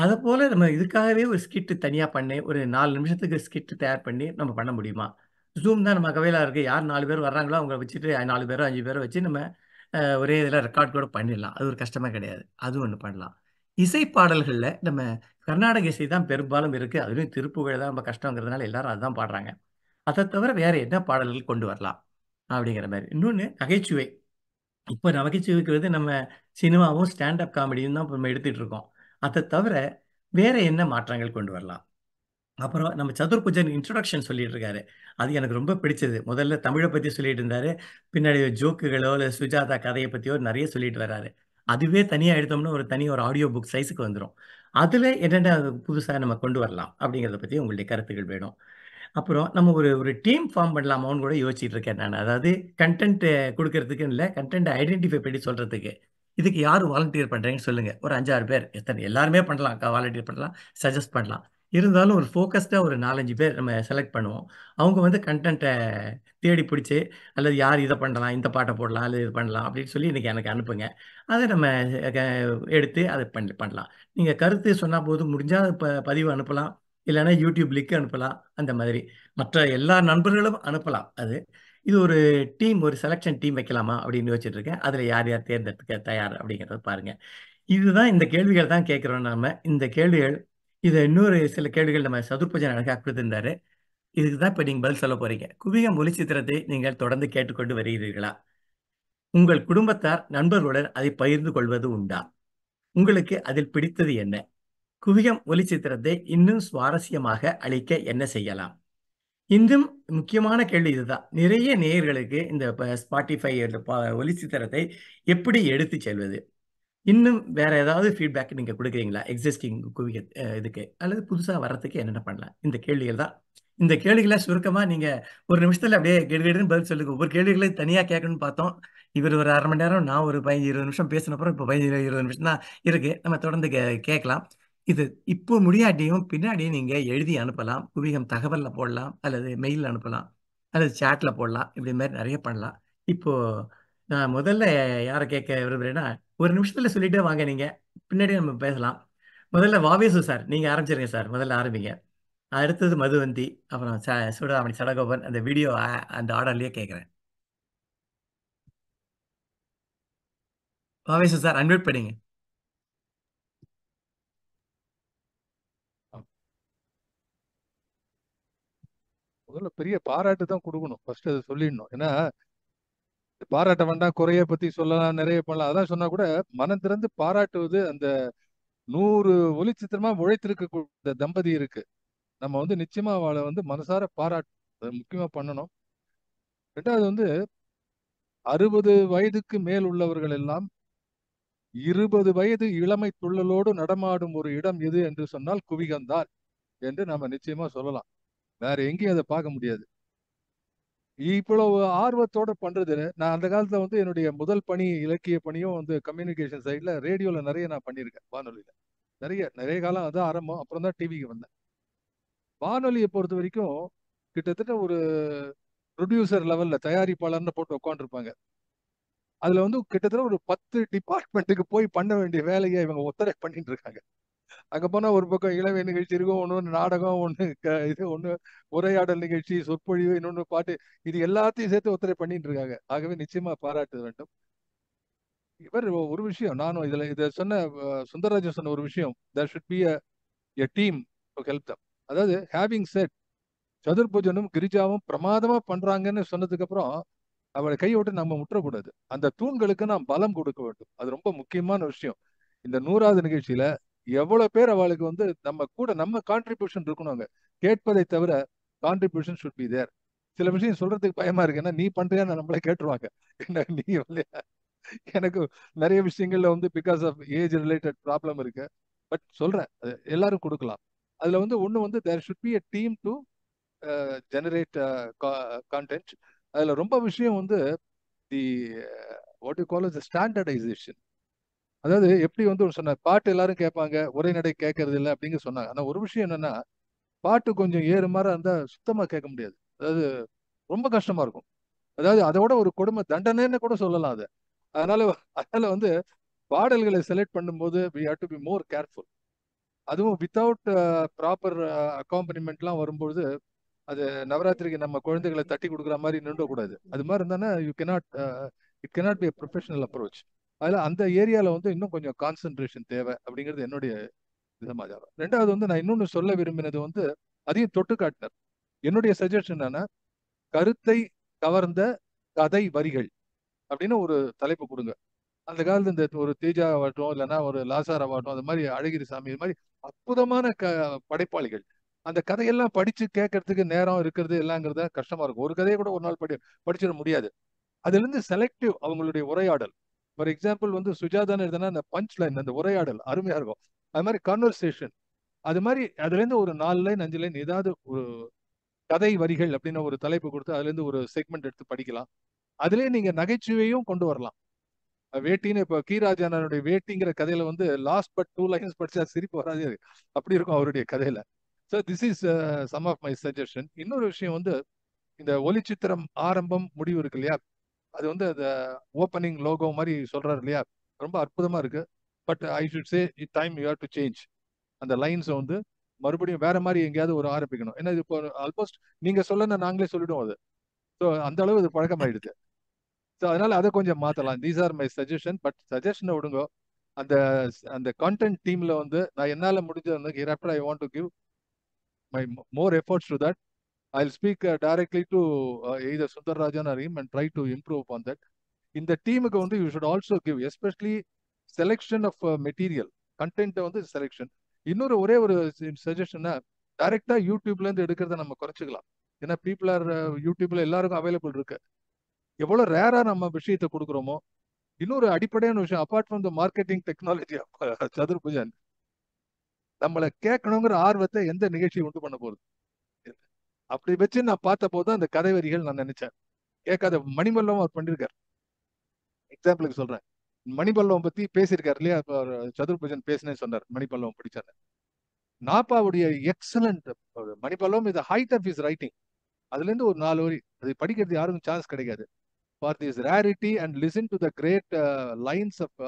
அதை போல் நம்ம இதுக்காகவே ஒரு ஸ்கிட்டு தனியாக பண்ணி ஒரு நாலு நிமிஷத்துக்கு ஸ்கிட்டு தயார் பண்ணி நம்ம பண்ண முடியுமா ஜூம் தான் நம்ம கவையில இருக்குது யார் நாலு பேர் வர்றாங்களோ அவங்கள வச்சுட்டு நாலு பேரோ அஞ்சு பேரோ வச்சு நம்ம ஒரே இதில் ரெக்கார்ட் கூட பண்ணிடலாம் அது ஒரு கஷ்டமே கிடையாது அது ஒன்று பண்ணலாம் இசை பாடல்களில் நம்ம கர்நாடக இசை தான் பெரும்பாலும் இருக்கு அதுலயும் திருப்புகழ் தான் ரொம்ப கஷ்டங்கிறதுனால எல்லாரும் அதுதான் பாடுறாங்க அதை தவிர வேற என்ன பாடல்கள் கொண்டு வரலாம் அப்படிங்கிற மாதிரி இன்னொன்று நகைச்சுவை இப்போ நகைச்சுவைக்கு வந்து நம்ம சினிமாவும் ஸ்டாண்டப் காமெடியும் தான் நம்ம எடுத்துட்டு இருக்கோம் அதை தவிர வேற என்ன மாற்றங்கள் கொண்டு வரலாம் அப்புறம் நம்ம சதுர்புஜன் இன்ட்ரடக்ஷன் சொல்லிட்டு இருக்காரு அது எனக்கு ரொம்ப பிடிச்சது முதல்ல தமிழை பற்றி சொல்லிட்டு இருந்தாரு பின்னாடி ஜோக்குகளோ இல்லை சுஜாதா கதையை பற்றியோ நிறைய சொல்லிட்டு வர்றாரு அதுவே தனியாக எடுத்தோம்னா ஒரு தனி ஒரு ஆடியோ புக் சைஸுக்கு வந்துடும் அதில் என்னென்ன புதுசாக நம்ம கொண்டு வரலாம் அப்படிங்கிறத பற்றி உங்களுடைய கருத்துக்கள் வேணும் அப்புறம் நம்ம ஒரு ஒரு டீம் ஃபார்ம் பண்ணலாமான்னு கூட யோசிச்சுட்டு இருக்கேன் நான் அதாவது கண்டென்ட்டு கொடுக்கறதுக்குன்னு இல்லை கண்டென்ட் ஐடென்டிஃபை பண்ணி சொல்கிறதுக்கு இதுக்கு யார் வாலண்டியர் பண்ணுறீங்கன்னு சொல்லுங்கள் ஒரு அஞ்சாறு பேர் எத்தனை எல்லாருமே பண்ணலாம் வாலண்டியர் பண்ணலாம் சஜஸ்ட் பண்ணலாம் இருந்தாலும் ஒரு ஃபோக்கஸ்டாக ஒரு நாலஞ்சு பேர் நம்ம செலக்ட் பண்ணுவோம் அவங்க வந்து கண்டென்ட்டை தேடி பிடிச்சி அல்லது யார் இதை பண்ணலாம் இந்த பாட்டை போடலாம் அல்லது இது பண்ணலாம் அப்படின்னு சொல்லி இன்றைக்கி எனக்கு அனுப்புங்க அதை நம்ம எடுத்து அதை பண்ணி பண்ணலாம் நீங்கள் கருத்து சொன்னால் போது முடிஞ்சால் ப பதிவு அனுப்பலாம் இல்லைன்னா யூடியூப் லிங்க் அனுப்பலாம் அந்த மாதிரி மற்ற எல்லா நண்பர்களும் அனுப்பலாம் அது இது ஒரு டீம் ஒரு செலெக்ஷன் டீம் வைக்கலாமா அப்படின்னு வச்சுட்ருக்கேன் இருக்கேன் அதில் யார் யார் தேர்ந்தெடுக்க தயார் அப்படிங்கிறத பாருங்கள் இதுதான் இந்த கேள்விகள் தான் கேட்குறோம் நாம இந்த கேள்விகள் இதை இன்னொரு சில கேள்விகள் நம்ம சதுர்பஜன் அழகாக கொடுத்திருந்தாரு இதுக்கு தான் இப்போ நீங்கள் பதில் சொல்ல போறீங்க குவிக மொழி சித்திரத்தை நீங்கள் தொடர்ந்து கேட்டுக்கொண்டு வருகிறீர்களா உங்கள் குடும்பத்தார் நண்பர்களுடன் அதை பகிர்ந்து கொள்வது உண்டா உங்களுக்கு அதில் பிடித்தது என்ன குவியம் ஒலி சித்திரத்தை இன்னும் சுவாரஸ்யமாக அளிக்க என்ன செய்யலாம் இன்னும் முக்கியமான கேள்வி இதுதான் நிறைய நேயர்களுக்கு இந்த ஸ்பாட்டிஃபை ஒலி சித்திரத்தை எப்படி எடுத்து செல்வது இன்னும் வேற ஏதாவது ஃபீட்பேக் நீங்க கொடுக்குறீங்களா எக்ஸிஸ்டிங் குவிக இதுக்கு அல்லது புதுசா வர்றதுக்கு என்னென்ன பண்ணலாம் இந்த கேள்விகள் தான் இந்த கேள்விகளை சுருக்கமா நீங்க ஒரு நிமிஷத்துல அப்படியே கெடுகெடுன்னு பதில் சொல்லுங்க ஒவ்வொரு கேள்விகளையும் தனியா கேட்கணும்னு பார்த்தோம் இவர் ஒரு அரை மணி நேரம் நான் ஒரு பதினஞ்சு இருபது நிமிஷம் பேசினப்புறம் இப்போ பதினஞ்சு இருபது நிமிஷம் தான் இருக்கு நம்ம தொடர்ந்து கே கேட்கலாம் இது இப்போ முடியாட்டியும் பின்னாடியும் நீங்க எழுதி அனுப்பலாம் குவிகம் தகவலில் போடலாம் அல்லது மெயில் அனுப்பலாம் அல்லது சாட்ல போடலாம் இப்படி மாதிரி நிறைய பண்ணலாம் இப்போ நான் முதல்ல யாரை கேட்க விரும்புறேன்னா ஒரு நிமிஷத்துல சொல்லிட்டே வாங்க நீங்க பின்னாடி நம்ம பேசலாம் முதல்ல வாவேசு சார் நீங்க ஆரம்பிச்சிருங்க சார் முதல்ல ஆரம்பிங்க அடுத்தது மதுவந்தி அப்புறம் ச சடகோபன் அந்த வீடியோ அந்த ஆர்டர்லயே கேட்கிறேன் வாவேசு சார் அன்மியூட் பண்ணிங்க முதல்ல பெரிய பாராட்டு தான் கொடுக்கணும் ஃபர்ஸ்ட் அதை சொல்லிடணும் ஏன்னா பாராட்ட வேண்டாம் குறைய பத்தி சொல்லலாம் நிறைய பண்ணலாம் அதான் சொன்னா கூட மனம் திறந்து பாராட்டுவது அந்த நூறு ஒளி சித்திரமா உழைத்திருக்க தம்பதி இருக்கு நம்ம வந்து நிச்சயமா அவளை வந்து மனசார பாராட்டு முக்கியமா பண்ணணும் ரெண்டாவது வந்து அறுபது வயதுக்கு மேல் உள்ளவர்கள் எல்லாம் இருபது வயது இளமை துள்ளலோடு நடமாடும் ஒரு இடம் எது என்று சொன்னால் குவிகந்தான் என்று நம்ம நிச்சயமா சொல்லலாம் வேற எங்கேயும் அதை பார்க்க முடியாது இவ்வளவு ஆர்வத்தோட பண்றது நான் அந்த காலத்துல வந்து என்னுடைய முதல் பணி இலக்கிய பணியும் வந்து கம்யூனிகேஷன் சைட்ல ரேடியோல நிறைய நான் பண்ணியிருக்கேன் வானொலியில நிறைய நிறைய காலம் அதான் ஆரம்பம் அப்புறம் தான் டிவிக்கு வந்தேன் வானொலியை பொறுத்த வரைக்கும் கிட்டத்தட்ட ஒரு ப்ரொடியூசர் லெவல்ல தயாரிப்பாளர்னு போட்டு உட்காந்துருப்பாங்க அதுல வந்து கிட்டத்தட்ட ஒரு பத்து டிபார்ட்மெண்ட்டுக்கு போய் பண்ண வேண்டிய வேலையை இவங்க ஒத்தரை பண்ணிட்டு இருக்காங்க அங்க போனா ஒரு பக்கம் இளவை நிகழ்ச்சி இருக்கும் ஒன்று நாடகம் ஒண்ணு இது ஒண்ணு உரையாடல் நிகழ்ச்சி சொற்பொழிவு இன்னொன்று பாட்டு இது எல்லாத்தையும் சேர்த்து ஒத்தரை பண்ணிட்டு இருக்காங்க ஆகவே நிச்சயமா பாராட்ட வேண்டும் இவர் ஒரு விஷயம் நானும் இதுல இத சொன்ன சுந்தரராஜன் சொன்ன ஒரு விஷயம் there should be a team help them அதாவது ஹேவிங் செட் சதுர்பூஜனும் கிரிஜாவும் பிரமாதமா பண்றாங்கன்னு சொன்னதுக்கு அப்புறம் அவளை விட்டு நம்ம முற்றக்கூடாது அந்த தூண்களுக்கு நாம் பலம் கொடுக்க வேண்டும் அது ரொம்ப முக்கியமான விஷயம் இந்த நூறாவது நிகழ்ச்சியில எவ்வளவு பேர் அவளுக்கு வந்து நம்ம கூட நம்ம கான்ட்ரிபியூஷன் இருக்கணும் அங்க கேட்பதை தவிர கான்ட்ரிபியூஷன் ஷுட் பி தேர் சில விஷயம் சொல்றதுக்கு பயமா இருக்கு ஏன்னா நீ பண்றியா நம்மளே கேட்டுருவாங்க என்ன நீ இல்லையா எனக்கு நிறைய விஷயங்கள்ல வந்து because of age related problem இருக்கு பட் சொல்றேன் எல்லாரும் கொடுக்கலாம் அதுல வந்து ஒண்ணு வந்து there should be a team to generate content அதுல ரொம்ப விஷயம் வந்து the what you call standardization அதாவது எப்படி வந்து ஒரு சொன்னார் பாட்டு எல்லாரும் கேட்பாங்க நடை கேட்கறது இல்லை அப்படிங்கிற சொன்னாங்க ஆனால் ஒரு விஷயம் என்னன்னா பாட்டு கொஞ்சம் ஏறு மாதிரி இருந்தால் சுத்தமாக கேட்க முடியாது அதாவது ரொம்ப கஷ்டமா இருக்கும் அதாவது அதோட ஒரு கொடுமை தண்டனைன்னு கூட சொல்லலாம் அதை அதனால அதனால வந்து பாடல்களை செலக்ட் பண்ணும்போது we have to be more careful அதுவும் வித்தவுட் ப்ராப்பர் அக்காம்பனிமெண்ட்லாம் வரும்பொழுது அது நவராத்திரிக்கு நம்ம குழந்தைகளை தட்டி கொடுக்குற மாதிரி நின்றக்கூடாது அது மாதிரி இருந்தானே you cannot it cannot be professional approach அதில் அந்த ஏரியாவில் வந்து இன்னும் கொஞ்சம் கான்சென்ட்ரேஷன் தேவை அப்படிங்கிறது என்னுடைய விதமாக ரெண்டாவது வந்து நான் இன்னொன்று சொல்ல விரும்பினது வந்து அதையும் தொட்டு காட்டினர் என்னுடைய சஜஷன் என்னன்னா கருத்தை கவர்ந்த கதை வரிகள் அப்படின்னு ஒரு தலைப்பு கொடுங்க அந்த காலத்து இந்த ஒரு தேஜா ஆகட்டும் இல்லைன்னா ஒரு லாசார் ஆகட்டும் அது மாதிரி அழகிரி சாமி இது மாதிரி அற்புதமான க படைப்பாளிகள் அந்த கதையெல்லாம் படிச்சு கேட்கறதுக்கு நேரம் இருக்கிறது எல்லாங்கிறத கஷ்டமா இருக்கும் ஒரு கதையை கூட ஒரு நாள் படி படிச்சிட முடியாது அதுலேருந்து செலக்டிவ் அவங்களுடைய உரையாடல் ஃபார் எக்ஸாம்பிள் வந்து சுஜாதான் எழுதுனா அந்த பஞ்ச் லைன் அந்த உரையாடல் அருமையா இருக்கும் அது மாதிரி கான்வர்சேஷன் அது மாதிரி அதுலேருந்து ஒரு நாலு லைன் அஞ்சு லைன் ஏதாவது ஒரு கதை வரிகள் அப்படின்னு ஒரு தலைப்பு கொடுத்து அதுலேருந்து ஒரு செக்மெண்ட் எடுத்து படிக்கலாம் அதுலேயே நீங்கள் நகைச்சுவையும் கொண்டு வரலாம் வேட்டின்னு இப்போ கீராஜானனுடைய வேட்டிங்கிற கதையில வந்து லாஸ்ட் பட் டூ லைன்ஸ் படிச்சா சிரிப்பு வராது அப்படி இருக்கும் அவருடைய கதையில so this is some of my suggestion இன்னொரு விஷயம் வந்து இந்த ஒலிச்சித்திரம் ஆரம்பம் முடிவு இருக்கு இல்லையா அது வந்து அந்த ஓப்பனிங் லோகோ மாதிரி சொல்றாரு இல்லையா ரொம்ப அற்புதமா இருக்கு but I should say it time you have to change அந்த லைன்ஸை வந்து மறுபடியும் வேற மாதிரி எங்கேயாவது ஒரு ஆரம்பிக்கணும் ஏன்னா இது இப்போ ஆல்மோஸ்ட் நீங்க சொல்லணும் நாங்களே சொல்லிடுவோம் அது ஸோ அந்த அளவு இது பழக்கமாயிடுது ஸோ அதனால அதை கொஞ்சம் மாத்தலாம் these are my suggestion but சஜஷனை விடுங்க அந்த அந்த கான்டென்ட் டீம்ல வந்து நான் என்னால் முடிஞ்சது வந்து after I want to give my more efforts to that I'll speak directly uh, directly to uh, either Sundararajan or him and try to improve on இந்த டீமுக்கு வந்து you should also give especially selection of material கண்டென்ட்டை வந்து selection இன்னொரு ஒரே ஒரு சஜஷன்னா டைரெக்டாக யூடியூப்லேருந்து எடுக்கிறத நம்ம குறைச்சிக்கலாம் ஏன்னா பீப்புள் ஆர் யூடியூப்ல எல்லாருக்கும் அவைலபிள் இருக்கு எவ்வளோ ரேராக நம்ம விஷயத்தை கொடுக்குறோமோ இன்னொரு அடிப்படையான விஷயம் apart from the marketing technology Chaturbhujan நம்மளை கேட்கணுங்கிற ஆர்வத்தை எந்த நிகழ்ச்சி உண்டு பண்ண போகுது அப்படி வச்சு நான் பார்த்த போது அந்த கதை வரிகள் நான் நினைச்சேன் கேட்காத மணிமல்லவம் அவர் பண்ணியிருக்காரு எக்ஸாம்பிளுக்கு சொல்றேன் மணிபல்லவம் பத்தி பேசியிருக்காரு இல்லையா இப்போ சதுர்பூஜன் பேசினே சொன்னார் மணிபல்லவம் பிடிச்சாரு நாப்பாவுடைய எக்ஸலண்ட் மணிபல்லவம் இது ஹைட் ஆஃப் இஸ் ரைட்டிங் அதுல இருந்து ஒரு நாலு வரி அது படிக்கிறது யாருக்கும் சான்ஸ் கிடைக்காது for this rarity and listen to the great lines of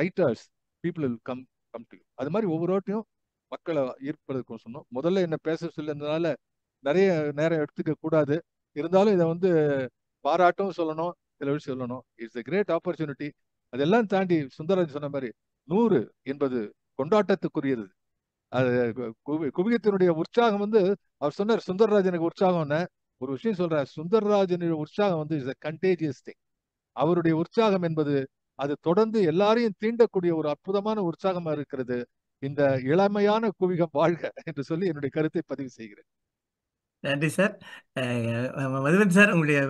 writers people will come come to அது மாதிரி ஒவ்வொரு வாட்டியும் மக்களை ஈர்ப்பதற்கும் சொன்னோம் முதல்ல என்ன பேச சொல்லியிருந்ததுனால நிறைய நேரம் எடுத்துக்க கூடாது இருந்தாலும் இதை வந்து பாராட்டும் சொல்லணும் சில விஷயம் சொல்லணும் இட்ஸ் எ கிரேட் ஆப்பர்ச்சுனிட்டி அதெல்லாம் தாண்டி சுந்தரராஜ் சொன்ன மாதிரி நூறு என்பது கொண்டாட்டத்துக்குரியது அது குவியத்தினுடைய உற்சாகம் வந்து அவர் சொன்னார் சுந்தரராஜனுக்கு உற்சாகம்னு ஒரு விஷயம் சொல்றார் சுந்தரராஜனுடைய உற்சாகம் வந்து இஸ் அ கண்டேஜியஸ் திங் அவருடைய உற்சாகம் என்பது அது தொடர்ந்து எல்லாரையும் தீண்டக்கூடிய ஒரு அற்புதமான உற்சாகமா இருக்கிறது இந்த இளமையான குவிகம் வாழ்க என்று சொல்லி என்னுடைய கருத்தை பதிவு செய்கிறேன் நன்றி சார் மதுவன் சார் உங்களுடைய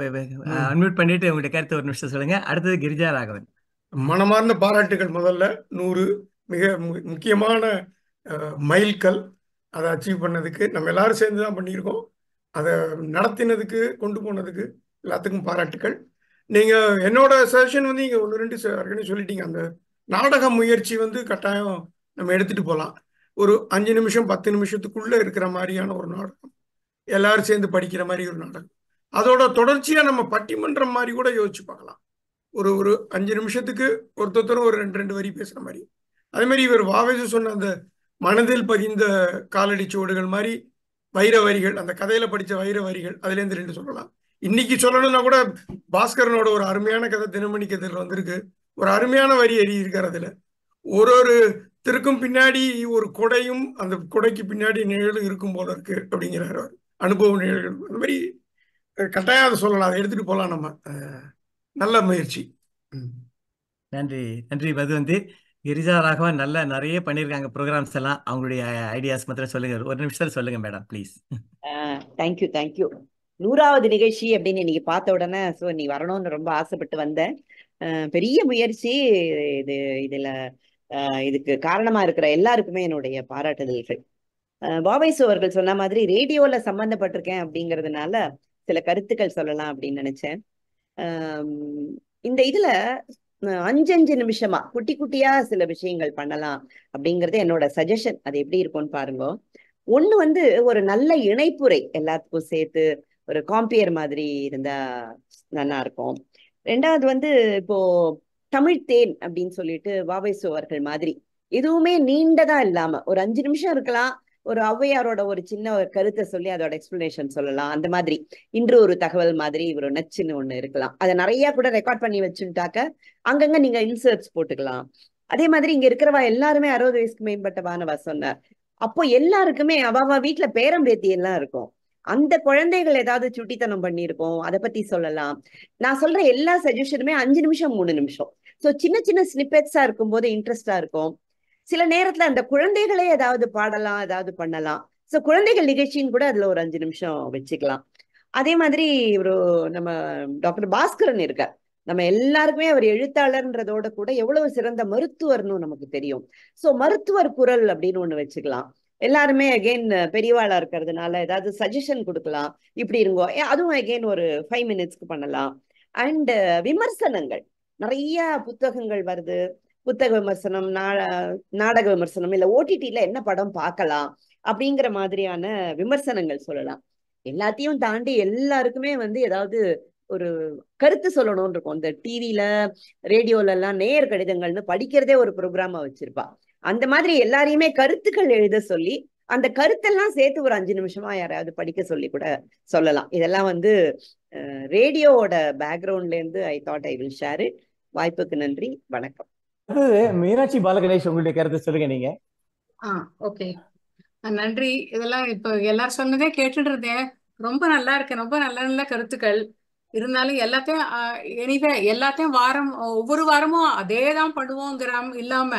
அன்மியூட் பண்ணிட்டு உங்களுடைய கருத்து ஒரு நிமிஷம் சொல்லுங்க அடுத்தது கிரிஜா ராகவன் மனமார்ந்த பாராட்டுகள் முதல்ல நூறு மிக முக்கியமான மைல்கல் அதை அச்சீவ் பண்ணதுக்கு நம்ம எல்லாரும் சேர்ந்து தான் பண்ணியிருக்கோம் அதை நடத்தினதுக்கு கொண்டு போனதுக்கு எல்லாத்துக்கும் பாராட்டுக்கள் நீங்கள் என்னோட சஜஷன் வந்து நீங்கள் ஒன்று ரெண்டு ஏற்கனவே சொல்லிட்டீங்க அந்த நாடக முயற்சி வந்து கட்டாயம் நம்ம எடுத்துகிட்டு போகலாம் ஒரு அஞ்சு நிமிஷம் பத்து நிமிஷத்துக்குள்ளே இருக்கிற மாதிரியான ஒரு நாடகம் எல்லாரும் சேர்ந்து படிக்கிற மாதிரி ஒரு நாடகம் அதோட தொடர்ச்சியா நம்ம பட்டிமன்றம் மாதிரி கூட யோசிச்சு பார்க்கலாம் ஒரு ஒரு அஞ்சு நிமிஷத்துக்கு ஒருத்தரும் ஒரு ரெண்டு ரெண்டு வரி பேசுற மாதிரி அதே மாதிரி இவர் வாவேசு சொன்ன அந்த மனதில் பதிந்த காலடி சுவடுகள் மாதிரி வைர வரிகள் அந்த கதையில படிச்ச வைர வரிகள் அதுலேருந்து ரெண்டு சொல்லலாம் இன்னைக்கு சொல்லணும்னா கூட பாஸ்கரனோட ஒரு அருமையான கதை தினமணி கதையில் வந்திருக்கு ஒரு அருமையான வரி எழுதியிருக்கார் அதுல ஒரு ஒரு திருக்கும் பின்னாடி ஒரு கொடையும் அந்த கொடைக்கு பின்னாடி நிழலும் இருக்கும் போல இருக்கு அப்படிங்கிறார் அவர் அனுபவ நிகழ்கள் அந்த மாதிரி கட்டாயம் அதை சொல்லலாம் அதை எடுத்துட்டு போகலாம் நம்ம நல்ல முயற்சி நன்றி நன்றி பகவந்தி கிரிஜா ராகவன் நல்ல நிறைய பண்ணியிருக்காங்க ப்ரோக்ராம்ஸ் எல்லாம் அவங்களுடைய ஐடியாஸ் மாத்திரம் சொல்லுங்க ஒரு நிமிஷத்தில் சொல்லுங்க மேடம் ப்ளீஸ் தேங்க்யூ தேங்க்யூ நூறாவது நிகழ்ச்சி அப்படின்னு இன்னைக்கு பார்த்த உடனே ஸோ நீ வரணும்னு ரொம்ப ஆசைப்பட்டு வந்தேன் பெரிய முயற்சி இது இதில் இதுக்கு காரணமா இருக்கிற எல்லாருக்குமே என்னுடைய பாராட்டுதல்கள் பாபைசு அவர்கள் சொன்ன மாதிரி ரேடியோல சம்பந்தப்பட்டிருக்கேன் அப்படிங்கறதுனால சில கருத்துக்கள் சொல்லலாம் அப்படின்னு நினைச்சேன் இந்த இதுல அஞ்சஞ்சு நிமிஷமா குட்டி குட்டியா சில விஷயங்கள் பண்ணலாம் அப்படிங்கறது என்னோட சஜஷன் அது எப்படி இருக்கும்னு பாருங்க ஒண்ணு வந்து ஒரு நல்ல இணைப்புரை எல்லாத்துக்கும் சேர்த்து ஒரு காம்பியர் மாதிரி இருந்தா நல்லா இருக்கும் ரெண்டாவது வந்து இப்போ தமிழ் தேன் அப்படின்னு சொல்லிட்டு வாவைசு அவர்கள் மாதிரி எதுவுமே நீண்டதா இல்லாம ஒரு அஞ்சு நிமிஷம் இருக்கலாம் ஒரு ஔவையாரோட ஒரு சின்ன ஒரு கருத்தை சொல்லி அதோட எக்ஸ்பிளனேஷன் சொல்லலாம் அந்த மாதிரி இன்று ஒரு தகவல் மாதிரி ஒரு நச்சுன்னு ஒண்ணு இருக்கலாம் அதை நிறைய கூட ரெக்கார்ட் பண்ணி வச்சுட்டாக்க அங்கங்க நீங்க இன்சர்ட்ஸ் போட்டுக்கலாம் அதே மாதிரி இங்க இருக்கிறவா எல்லாருமே அறுபது வயசுக்கு மேம்பட்டவானவா சொன்னார் அப்போ எல்லாருக்குமே அவ வீட்டுல பேரம் பேத்தி எல்லாம் இருக்கும் அந்த குழந்தைகள் ஏதாவது சுட்டித்தனம் பண்ணியிருக்கோம் அதை பத்தி சொல்லலாம் நான் சொல்ற எல்லா சஜஷனுமே அஞ்சு நிமிஷம் மூணு நிமிஷம் ஸோ சின்ன சின்ன ஸ்னிப்பெட்ஸா போது இன்ட்ரெஸ்டா இருக்கும் சில நேரத்துல அந்த குழந்தைகளே ஏதாவது பாடலாம் ஏதாவது பண்ணலாம் சோ குழந்தைகள் நிகழ்ச்சின்னு கூட அதுல ஒரு அஞ்சு நிமிஷம் வச்சுக்கலாம் அதே மாதிரி ஒரு நம்ம டாக்டர் பாஸ்கரன் இருக்கார் நம்ம எல்லாருக்குமே அவர் எழுத்தாளர்ன்றதோட கூட எவ்வளவு சிறந்த மருத்துவர்னு நமக்கு தெரியும் சோ மருத்துவர் குரல் அப்படின்னு ஒண்ணு வச்சுக்கலாம் எல்லாருமே அகெயின் பெரியவாளா இருக்கிறதுனால ஏதாவது சஜஷன் கொடுக்கலாம் இப்படி இருங்கோ அதுவும் அகெயின் ஒரு ஃபைவ் மினிட்ஸ்க்கு பண்ணலாம் அண்ட் விமர்சனங்கள் நிறைய புத்தகங்கள் வருது புத்தக விமர்சனம் நாடக விமர்சனம் இல்ல ஓடிடில என்ன படம் பார்க்கலாம் அப்படிங்கிற மாதிரியான விமர்சனங்கள் சொல்லலாம் எல்லாத்தையும் தாண்டி எல்லாருக்குமே வந்து ஏதாவது ஒரு கருத்து சொல்லணும்னு இருக்கும் இந்த டிவில ரேடியோல எல்லாம் நேயர் கடிதங்கள்னு படிக்கிறதே ஒரு ப்ரோக்ராமா வச்சிருப்பா அந்த மாதிரி எல்லாரையுமே கருத்துக்கள் எழுத சொல்லி அந்த கருத்தெல்லாம் சேர்த்து ஒரு அஞ்சு நிமிஷமா யாராவது படிக்க சொல்லி கூட சொல்லலாம் இதெல்லாம் வந்து ரேடியோவோட பேக்ரவுண்ட்ல இருந்து I thought I will share வாய்ப்புக்கு நன்றி வணக்கம் அடுத்தது மீனாட்சி பாலகணேஷ் உங்களுடைய கருத்தை சொல்லுங்க நீங்க ஆ ஓகே நன்றி இதெல்லாம் இப்ப எல்லாரும் சொன்னதே கேட்டுட்டு இருந்தேன் ரொம்ப நல்லா இருக்கு ரொம்ப நல்ல நல்ல கருத்துக்கள் இருந்தாலும் எல்லாத்தையும் எனிவே எல்லாத்தையும் வாரம் ஒவ்வொரு வாரமும் அதே தான் பண்ணுவோங்கிற இல்லாம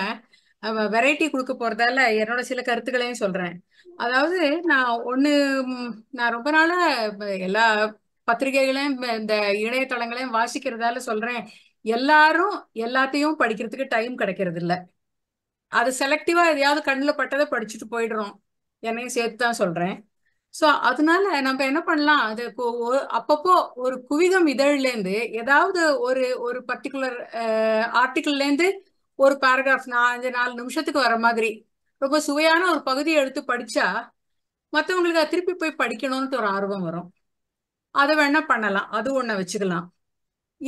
வெரைட்டி கொடுக்க போறதால என்னோட சில கருத்துக்களையும் சொல்றேன் அதாவது நான் ஒண்ணு நான் ரொம்ப நாளா எல்லா பத்திரிகைகளையும் இந்த இணையதளங்களையும் வாசிக்கிறதால சொல்றேன் எல்லாரும் எல்லாத்தையும் படிக்கிறதுக்கு டைம் கிடைக்கிறது இல்லை அது செலக்டிவா எதையாவது கண்ணில் பட்டதை படிச்சுட்டு போயிடுறோம் என்னையும் சேர்த்து தான் சொல்றேன் ஸோ அதனால நம்ம என்ன பண்ணலாம் அது அப்பப்போ ஒரு குவிதம் இதழ்லேருந்து ஏதாவது ஒரு ஒரு பர்டிகுலர் ஆர்டிகிள்லேருந்து ஒரு பேராகிராஃப் நாலஞ்சு நாலு நிமிஷத்துக்கு வர மாதிரி ரொம்ப சுவையான ஒரு பகுதியை எடுத்து படிச்சா மற்றவங்களுக்கு திருப்பி போய் படிக்கணும்ட்டு ஒரு ஆர்வம் வரும் அதை வேணா பண்ணலாம் அது ஒன்றை வச்சுக்கலாம்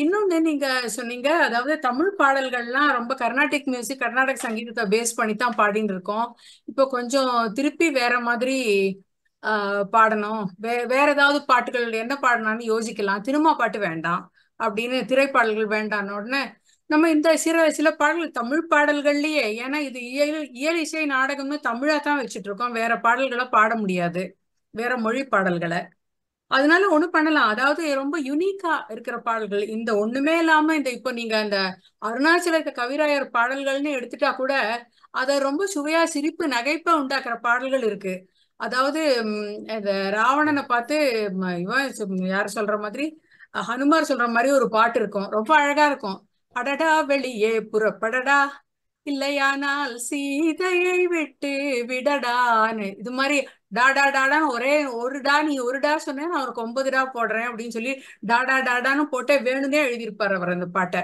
இன்னொன்னு நீங்க சொன்னீங்க அதாவது தமிழ் பாடல்கள்லாம் ரொம்ப கர்நாடிக் மியூசிக் கர்நாடக சங்கீதத்தை பேஸ் பண்ணி தான் பாடின்னு இருக்கோம் இப்போ கொஞ்சம் திருப்பி வேற மாதிரி பாடணும் வே வேற ஏதாவது பாட்டுகள் என்ன பாடணும்னு யோசிக்கலாம் திருமா பாட்டு வேண்டாம் அப்படின்னு திரைப்பாடல்கள் வேண்டான உடனே நம்ம இந்த சில சில பாடல்கள் தமிழ் பாடல்கள்லயே ஏன்னா இது இயல் இயல் இசை நாடகம்னு தமிழா தான் வச்சுட்டு இருக்கோம் வேற பாடல்களை பாட முடியாது வேற மொழி பாடல்களை அதனால ஒண்ணு பண்ணலாம் அதாவது ரொம்ப யுனிக்கா இருக்கிற பாடல்கள் இந்த ஒண்ணுமே இல்லாம இந்த இப்போ நீங்க அந்த அருணாச்சல கவிராயர் பாடல்கள்னு எடுத்துட்டா கூட அத ரொம்ப சுவையா சிரிப்பு நகைப்ப உண்டாக்குற பாடல்கள் இருக்கு அதாவது இந்த ராவணனை பார்த்து இவன் யார் சொல்ற மாதிரி ஹனுமார் சொல்ற மாதிரி ஒரு பாட்டு இருக்கும் ரொம்ப அழகா இருக்கும் படடா வெளியே புறப்படடா இல்லையானால் சீதையை விட்டு விடடான்னு இது மாதிரி டாடா டாடான்னு ஒரே ஒரு டா நீ ஒரு டா சொன்னேன் நான் உனக்கு ஒன்பது டா போடுறேன் அப்படின்னு சொல்லி டாடா டாடான்னு போட்டே வேணும்னே எழுதியிருப்பார் அவர் அந்த பாட்டை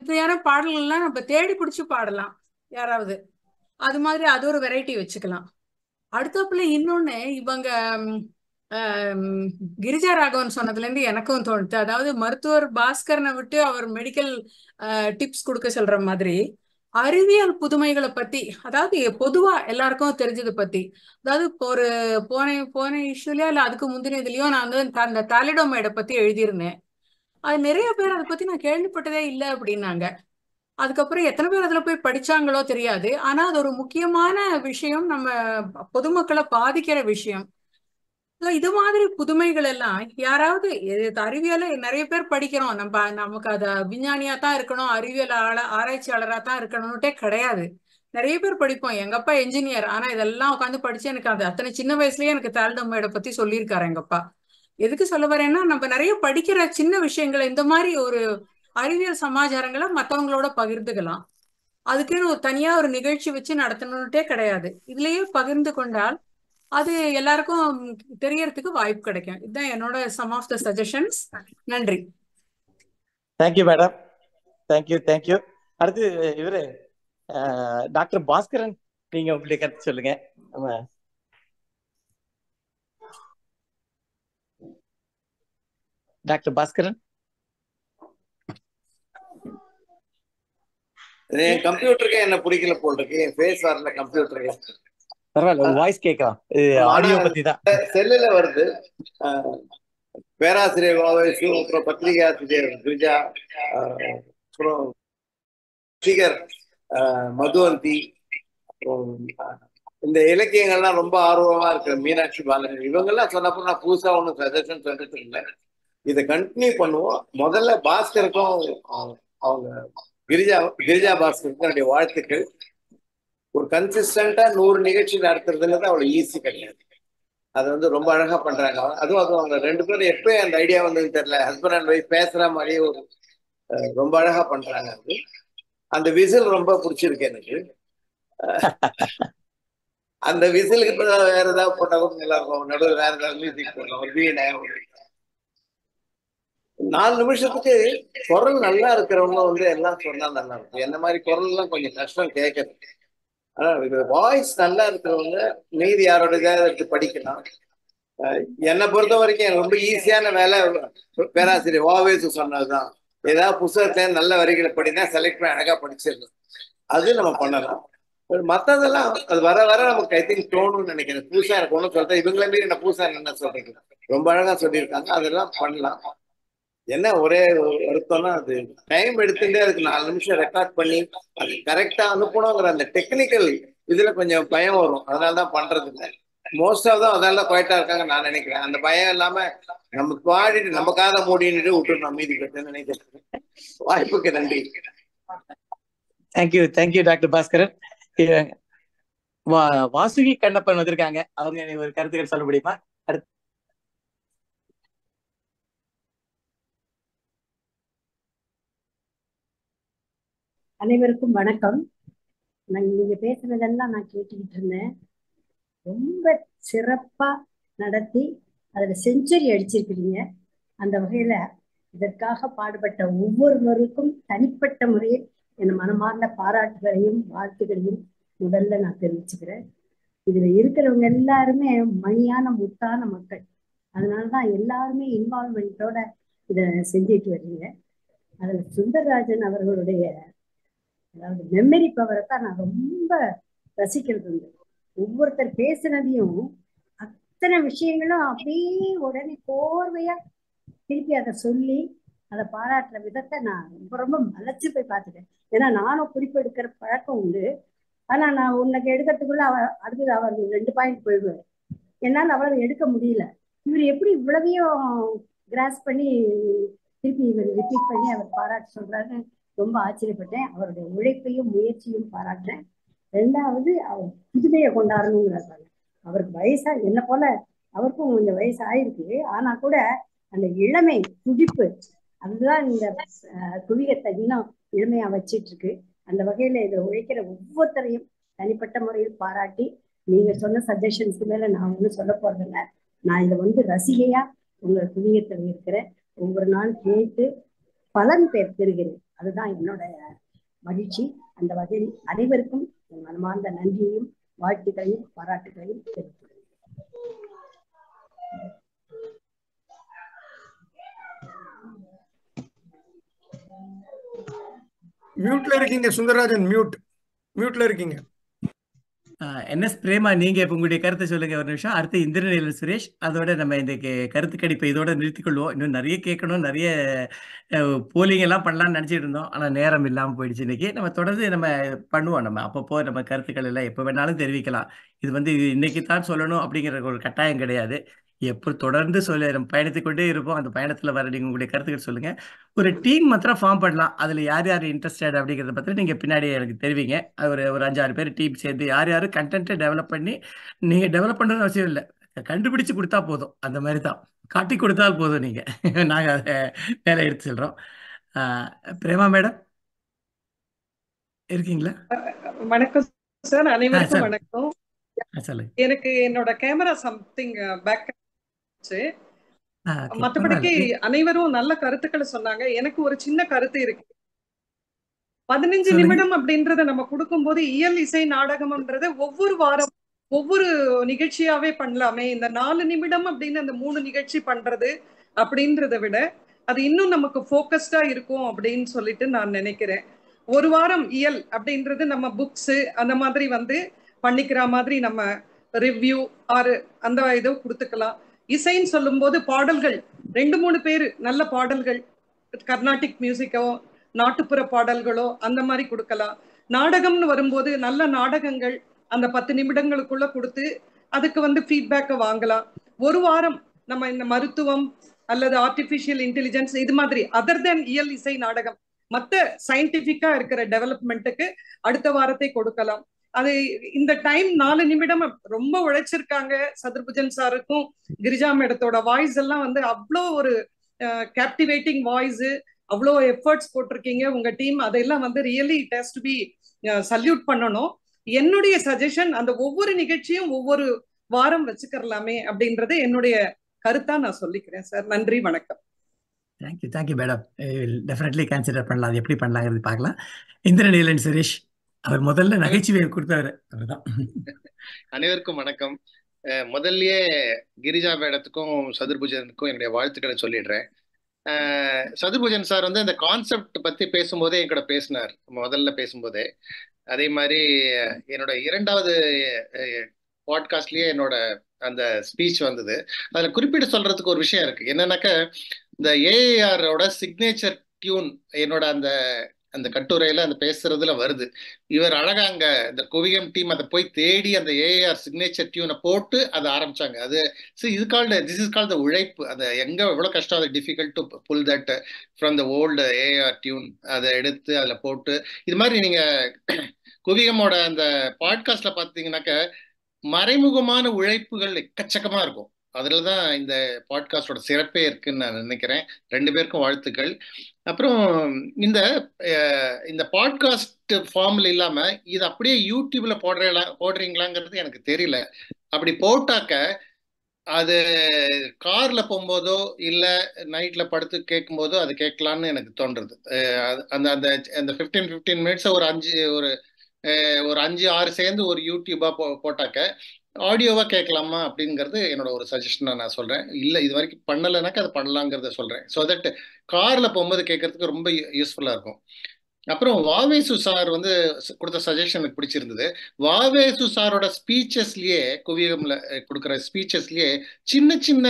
இப்படியான பாடல்கள்லாம் நம்ம தேடி பிடிச்சி பாடலாம் யாராவது அது மாதிரி அது ஒரு வெரைட்டி வச்சுக்கலாம் அடுத்தப்புல இன்னொன்னு இவங்க கிரிஜா ராகவன் சொன்னதுல இருந்து எனக்கும் தோணுது அதாவது மருத்துவர் பாஸ்கரனை விட்டு அவர் மெடிக்கல் டிப்ஸ் கொடுக்க சொல்ற மாதிரி அறிவியல் புதுமைகளை பத்தி அதாவது பொதுவா எல்லாருக்கும் தெரிஞ்சதை பத்தி அதாவது ஒரு போன போன இஷ்யூலயோ இல்ல அதுக்கு முந்தின இதுலயோ நான் வந்து அந்த தாலிடோமேடை பத்தி எழுதியிருந்தேன் அது நிறைய பேர் அதை பத்தி நான் கேள்விப்பட்டதே இல்லை அப்படின்னாங்க அதுக்கப்புறம் எத்தனை பேர் அதுல போய் படிச்சாங்களோ தெரியாது ஆனா அது ஒரு முக்கியமான விஷயம் நம்ம பொதுமக்களை பாதிக்கிற விஷயம் இது மாதிரி புதுமைகள் எல்லாம் யாராவது அறிவியல நிறைய பேர் படிக்கிறோம் நம்ம நமக்கு அத விஞ்ஞானியா தான் இருக்கணும் அறிவியல் ஆராய்ச்சியாளரா தான் இருக்கணும்ட்டே கிடையாது நிறைய பேர் படிப்போம் எங்க அப்பா என்ஜினியர் ஆனா இதெல்லாம் உட்காந்து படிச்சு எனக்கு அந்த அத்தனை சின்ன வயசுலயே எனக்கு தாழ்டமையோட பத்தி சொல்லியிருக்காரு எங்க அப்பா எதுக்கு சொல்ல வரேன்னா நம்ம நிறைய படிக்கிற சின்ன விஷயங்களை இந்த மாதிரி ஒரு அறிவியல் சமாச்சாரங்களை மத்தவங்களோட பகிர்ந்துக்கலாம் அதுக்குன்னு ஒரு தனியா ஒரு நிகழ்ச்சி வச்சு நடத்தணும்ட்டே கிடையாது இதுலயே பகிர்ந்து கொண்டால் அது எல்லாருக்கும் தெரியறதுக்கு வாய்ப்பு கிடைக்கும் இதுதான் என்னோட சம் ஆஃப் த சஜஷன்ஸ் நன்றி தேங்க்யூ மேடம் தேங்க்யூ தேங்க்யூ அடுத்து இவரு டாக்டர் பாஸ்கரன் நீங்க உங்களுடைய கருத்து சொல்லுங்க டாக்டர் பாஸ்கரன் கம்ப்யூட்டருக்கு என்ன பிடிக்கல போல் இருக்கு என் ஃபேஸ் வரல கம்ப்யூட்டருக்கு பரவாயில்ல வாய்ஸ் கேட்கலாம் ஆடியோ பத்தி தான் செல்லுல வருது பேராசிரியர் கோவேசு அப்புறம் பத்திரிகை ஆசிரியர் கிரிஜா அப்புறம் ஸ்ரீகர் மதுவந்தி அப்புறம் இந்த இலக்கியங்கள்லாம் ரொம்ப ஆர்வமா இருக்கிற மீனாட்சி பாலன் இவங்கெல்லாம் சொன்னப்போ நான் புதுசா ஒண்ணு சஜஷன் சொல்லிட்டு இல்லை இதை கண்டினியூ பண்ணுவோம் முதல்ல பாஸ்கருக்கும் அவங்க கிரிஜா கிரிஜா பாஸ்கருக்கும் என்னுடைய வாழ்த்துக்கள் ஒரு கன்சிஸ்டண்டா நூறு நிகழ்ச்சி தான் அவ்வளவு ஈஸி கிடையாது அது வந்து ரொம்ப அழகா பண்றாங்க அதுவும் அதுவும் அவங்க ரெண்டு பேரும் எப்பயும் அந்த ஐடியா வந்ததுன்னு தெரியல ஹஸ்பண்ட் அண்ட் ஒய்ஃப் பேசுற மாதிரியே ஒரு ரொம்ப அழகா பண்றாங்க அது அந்த விசில் ரொம்ப பிடிச்சிருக்கு எனக்கு அந்த விசிலுக்கு வேற ஏதாவது போட்டா கூட நல்லா இருக்கும் நடுவில் வேற ஏதாவது மியூசிக் போடலாம் நாலு நிமிஷத்துக்கு குரல் நல்லா இருக்கிறவங்க வந்து எல்லாம் சொன்னா நல்லா இருக்கும் என்ன மாதிரி குரல் எல்லாம் கொஞ்சம் கஷ்டம் கேட்கறது வாய்ஸ் நல்லா இருக்கிறவங்க மீதி யாரோட இதை படிக்கலாம் என்னை பொறுத்த வரைக்கும் ரொம்ப ஈஸியான வேலை பேராசிரியர் ஓவேஸ் சொன்னதுதான் ஏதாவது புத்தகத்தை நல்ல வரிகளை படினா செலக்ட் பண்ணி அழகா படிச்சிடலாம் அது நம்ம பண்ணலாம் மற்றதெல்லாம் அது வர வர நமக்கு ஐ திங்க் தோணும்னு நினைக்கிறேன் புதுசா எனக்கு ஒன்றும் சொல்றேன் இவங்களே மீறி என்ன புதுசா என்ன சொல்றீங்க ரொம்ப அழகா சொல்லியிருக்காங்க அதெல்லாம் பண்ணலாம் என்ன ஒரே வருத்தம்னா அது டைம் எடுத்துட்டே அதுக்கு நாலு நிமிஷம் ரெக்கார்ட் பண்ணி அது கரெக்டா அனுப்பணுங்கிற அந்த டெக்னிக்கல் இதுல கொஞ்சம் பயம் வரும் அதனாலதான் பண்றது இல்லை மோஸ்ட் ஆஃப் தான் அதெல்லாம் குவைட்டா இருக்காங்க நான் நினைக்கிறேன் அந்த பயம் இல்லாம நம்ம பாடிட்டு நம்ம காதை மூடிட்டு விட்டுருந்தோம் மீதி பெற்று நினைக்கிறேன் வாய்ப்புக்கு நன்றி thank you thank you doctor Bhaskaran Vasuki Kannappan வந்திருக்காங்க அவங்க ஒரு கருத்துக்கள் சொல்ல முடியுமா அனைவருக்கும் வணக்கம் நான் நீங்க பேசுனதெல்லாம் நான் கேட்டுக்கிட்டு இருந்தேன் ரொம்ப சிறப்பா நடத்தி அதுல செஞ்சுரி அடிச்சிருக்கிறீங்க அந்த வகையில இதற்காக பாடுபட்ட ஒவ்வொருவருக்கும் தனிப்பட்ட முறையில் என் மனமார்ந்த பாராட்டுகளையும் வாழ்த்துகளையும் முதல்ல நான் தெரிவிச்சுக்கிறேன் இதுல இருக்கிறவங்க எல்லாருமே மணியான முத்தான மக்கள் அதனாலதான் எல்லாருமே இன்வால்மெண்டோட இதை செஞ்சுட்டு வர்றீங்க அதுல சுந்தரராஜன் அவர்களுடைய அதாவது மெமரி பவரை தான் நான் ரொம்ப ரசிக்கிறது உண்டு ஒவ்வொருத்தர் பேசுனதையும் அத்தனை விஷயங்களும் அப்படியே உடனே கோர்வையா திருப்பி அதை சொல்லி அதை பாராட்டுற விதத்தை நான் ரொம்ப ரொம்ப மலைச்சு போய் பார்த்துட்டேன் ஏன்னா நானும் குறிப்பு எடுக்கிற பழக்கம் உண்டு ஆனா நான் உனக்கு எடுக்கிறதுக்குள்ள அவ அடுத்தது அவர் ரெண்டு பாயிண்ட் போயிடுவார் என்னால் அவ்வளவு எடுக்க முடியல இவர் எப்படி இவ்வளவையும் கிராஸ் பண்ணி திருப்பி இவர் ரிப்பீட் பண்ணி அவர் பாராட்டு சொல்றாரு ரொம்ப ஆச்சரியப்பட்டேன் அவருடைய உழைப்பையும் முயற்சியும் பாராட்டினேன் ரெண்டாவது அவர் புதுமையை கொண்டாடணுங்கிறாங்க அவருக்கு வயசா என்ன போல அவருக்கும் கொஞ்சம் வயசு ஆயிருக்கு ஆனா கூட அந்த இளமை துடிப்பு அதுதான் இந்த குவிகத்தை இன்னும் இளமையா வச்சிட்டு இருக்கு அந்த வகையில இதை உழைக்கிற ஒவ்வொருத்தரையும் தனிப்பட்ட முறையில் பாராட்டி நீங்க சொன்ன சஜஷன்ஸ்க்கு மேல நான் ஒன்னும் சொல்ல போறதில்ல நான் இதை வந்து ரசிகையா உங்களை குவியத்தில் இருக்கிறேன் ஒவ்வொரு நாள் கேட்டு பலன் பெறுகிறேன் அதுதான் என்னோட மகிழ்ச்சி அந்த வகையில் அனைவருக்கும் என் மனமார்ந்த நன்றியையும் வாழ்த்துக்களையும் பாராட்டுகளையும் தெரிவித்துள்ளேன் மியூட்ல இருக்கீங்க சுந்தரராஜன் மியூட் மியூட்ல இருக்கீங்க என் எஸ் பிரேமா நீங்க இப்ப உங்களுடைய கருத்தை சொல்லுங்க ஒரு நிமிஷம் அடுத்து இந்திரநீல சுரேஷ் அதோட நம்ம இந்த கருத்து கணிப்பை இதோட நிறுத்திக்கொள்வோம் இன்னும் நிறைய கேட்கணும் நிறைய போலிங் எல்லாம் பண்ணலாம்னு நினைச்சிட்டு இருந்தோம் ஆனா நேரம் இல்லாம போயிடுச்சு இன்னைக்கு நம்ம தொடர்ந்து நம்ம பண்ணுவோம் நம்ம அப்பப்போ நம்ம கருத்துக்கள் எல்லாம் எப்ப வேணாலும் தெரிவிக்கலாம் இது வந்து இன்னைக்கு தான் சொல்லணும் அப்படிங்கிற ஒரு கட்டாயம் கிடையாது எப்போ தொடர்ந்து சொல்லி பயணித்து கொண்டே இருப்போம் அந்த பயணத்தில் வர நீங்கள் உங்களுடைய கருத்துக்கள் சொல்லுங்க ஒரு டீம் மாத்திரம் ஃபார்ம் பண்ணலாம் அதில் யார் யார் இன்ட்ரெஸ்டட் அப்படிங்கிறத பற்றி நீங்க பின்னாடி எனக்கு தெரிவிங்க ஒரு ஒரு அஞ்சாறு பேர் டீம் சேர்ந்து யார் யாரும் கண்டென்ட்டை டெவலப் பண்ணி நீங்கள் டெவலப் பண்றது அவசியம் இல்லை கண்டுபிடிச்சு கொடுத்தா போதும் அந்த மாதிரி தான் காட்டி கொடுத்தா போதும் நீங்க [laughs] நாங்கள் அதை வேலை எடுத்து சொல்றோம் பிரேமா மேடம் இருக்கீங்களா வணக்கம் சார் அனைவருக்கும் வணக்கம் எனக்கு என்னோட கேமரா சம்திங் பேக்கப் மற்றபடிக்கு அனைவரும் நல்ல கருத்துக்களை சொன்னாங்க எனக்கு ஒரு சின்ன கருத்து இருக்கு பதினஞ்சு நிமிடம் அப்படின்றத நம்ம கொடுக்கும் போது இயல் இசை நாடகம்ன்றத ஒவ்வொரு வாரம் ஒவ்வொரு நிகழ்ச்சியாவே பண்ணலாமே இந்த நாலு நிமிடம் அப்படின்னு அந்த மூணு நிகழ்ச்சி பண்றது அப்படின்றத விட அது இன்னும் நமக்கு போக்கஸ்டா இருக்கும் அப்படின்னு சொல்லிட்டு நான் நினைக்கிறேன் ஒரு வாரம் இயல் அப்படின்றது நம்ம புக்ஸ் அந்த மாதிரி வந்து பண்ணிக்கிற மாதிரி நம்ம ரிவ்யூ ஆறு அந்த இதோ கொடுத்துக்கலாம் இசைன்னு சொல்லும்போது பாடல்கள் ரெண்டு மூணு பேர் நல்ல பாடல்கள் கர்நாடிக் மியூசிக்கோ நாட்டுப்புற பாடல்களோ அந்த மாதிரி கொடுக்கலாம் நாடகம்னு வரும்போது நல்ல நாடகங்கள் அந்த பத்து நிமிடங்களுக்குள்ள கொடுத்து அதுக்கு வந்து ஃபீட்பேக்கை வாங்கலாம் ஒரு வாரம் நம்ம இந்த மருத்துவம் அல்லது ஆர்டிபிஷியல் இன்டெலிஜென்ஸ் இது மாதிரி அதர் தென் இயல் இசை நாடகம் மற்ற சயின்டிபிக்கா இருக்கிற டெவலப்மெண்ட்டுக்கு அடுத்த வாரத்தை கொடுக்கலாம் அது இந்த டைம் நாலு நிமிடம் ரொம்ப உழைச்சிருக்காங்க சதுர்புஜன் சாருக்கும் கிரிஜா மேடத்தோட வாய்ஸ் எல்லாம் வந்து அவ்வளோ ஒரு கேப்டிவேட்டிங் வாய்ஸ் அவ்வளோ எஃபர்ட்ஸ் போட்டிருக்கீங்க உங்க டீம் அதெல்லாம் வந்து really test to be salute பண்ணணும் என்னுடைய சஜஷன் அந்த ஒவ்வொரு நிகழ்ச்சியும் ஒவ்வொரு வாரம் வச்சுக்கலாமே அப்படின்றது என்னுடைய கருத்தா நான் சொல்லிக்கிறேன் சார் நன்றி வணக்கம் thank you thank you madam definitely consider பண்ணலாம் அது எப்படி பண்ணலாங்கிறது பார்க்கலாம் இந்திரநீலன் சுரேஷ் அவர் முதல்ல நகைச்சுவையை கொடுத்தாரு அவர்தான் அனைவருக்கும் வணக்கம் முதல்லயே கிரிஜா மேடத்துக்கும் சதுர்பூஜனுக்கும் என்னுடைய வாழ்த்துக்களை சொல்லிடுறேன் சதுர்பூஜன் சார் வந்து இந்த கான்செப்ட் பத்தி பேசும்போதே என்கூட பேசினார் முதல்ல பேசும்போதே அதே மாதிரி என்னோட இரண்டாவது பாட்காஸ்ட்லயே என்னோட அந்த ஸ்பீச் வந்தது அதுல குறிப்பிட்டு சொல்றதுக்கு ஒரு விஷயம் இருக்கு என்னன்னாக்க இந்த ஏஐஆரோட சிக்னேச்சர் டியூன் என்னோட அந்த அந்த கட்டுரையில அந்த பேசுறதுல வருது இவர் அழகா அங்க இந்த குவியம் டீம் அதை போய் தேடி அந்த ஏஆர் சிக்னேச்சர் டியூனை போட்டு அதை ஆரம்பிச்சாங்க அது இது கால் திஸ் இஸ் த உழைப்பு அதை எங்க எவ்வளவு கஷ்டம் அது difficult to pull that from the old AR tune அதை எடுத்து அதுல போட்டு இது மாதிரி நீங்க குவிகமோட அந்த பாட்காஸ்ட்ல பாத்தீங்கன்னாக்க மறைமுகமான உழைப்புகள் எக்கச்சக்கமா இருக்கும் அதில் தான் இந்த பாட்காஸ்டோட சிறப்பே இருக்குன்னு நான் நினைக்கிறேன் ரெண்டு பேருக்கும் வாழ்த்துக்கள் அப்புறம் இந்த இந்த பாட்காஸ்ட் ஃபார்ம்ல இல்லாம இது அப்படியே யூடியூப்ல போடுறீங்களா போடுறீங்களாங்கிறது எனக்கு தெரியல அப்படி போட்டாக்க அது கார்ல போகும்போதோ இல்ல நைட்ல படுத்து கேட்கும் போதோ அது கேட்கலான்னு எனக்கு தோன்றது அந்த அந்த அந்த ஃபிஃப்டீன் ஃபிஃப்டீன் மினிட்ஸ் ஒரு அஞ்சு ஒரு ஒரு அஞ்சு ஆறு சேர்ந்து ஒரு யூடியூபா போ போட்டாக்க ஆடியோவாக கேட்கலாமா அப்படிங்கிறது என்னோட ஒரு சஜஷன் நான் சொல்கிறேன் இல்லை இது வரைக்கும் பண்ணலைனாக்கா அது பண்ணலாங்கிறத சொல்றேன் ஸோ தட் காரில் போகும்போது கேட்கறதுக்கு ரொம்ப யூஸ்ஃபுல்லாக இருக்கும் அப்புறம் வாவேசு சார் வந்து கொடுத்த சஜஷன் எனக்கு பிடிச்சிருந்தது வாவேசு சாரோட ஸ்பீச்சஸ்லயே குவியகம்ல கொடுக்குற ஸ்பீச்சஸ்லயே சின்ன சின்ன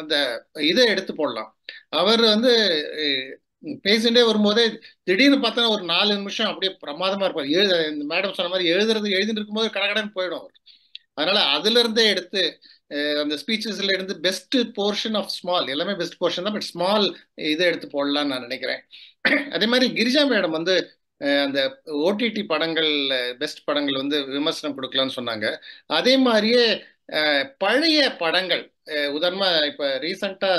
அந்த இதை எடுத்து போடலாம் அவர் வந்து பேசிட்டே வரும்போதே திடீர்னு பார்த்தோன்னா ஒரு நாலு நிமிஷம் அப்படியே பிரமாதமா இருப்பார் எழுத மேடம் சொன்ன மாதிரி எழுதுறது எழுதிட்டு இருக்கும்போது கடகடன்னு போயிடும் அவர் அதனால அதுல இருந்தே எடுத்து அந்த ஸ்பீச்சஸ்ல இருந்து பெஸ்ட் போர்ஷன் ஆஃப் ஸ்மால் எல்லாமே பெஸ்ட் போர்ஷன் தான் பட் ஸ்மால் இதை எடுத்து போடலாம்னு நான் நினைக்கிறேன் அதே மாதிரி கிரிஜா மேடம் வந்து அந்த ஓடிடி படங்கள் பெஸ்ட் படங்கள் வந்து விமர்சனம் கொடுக்கலாம்னு சொன்னாங்க அதே மாதிரியே பழைய படங்கள் உதாரணமா இப்ப ரீசண்டா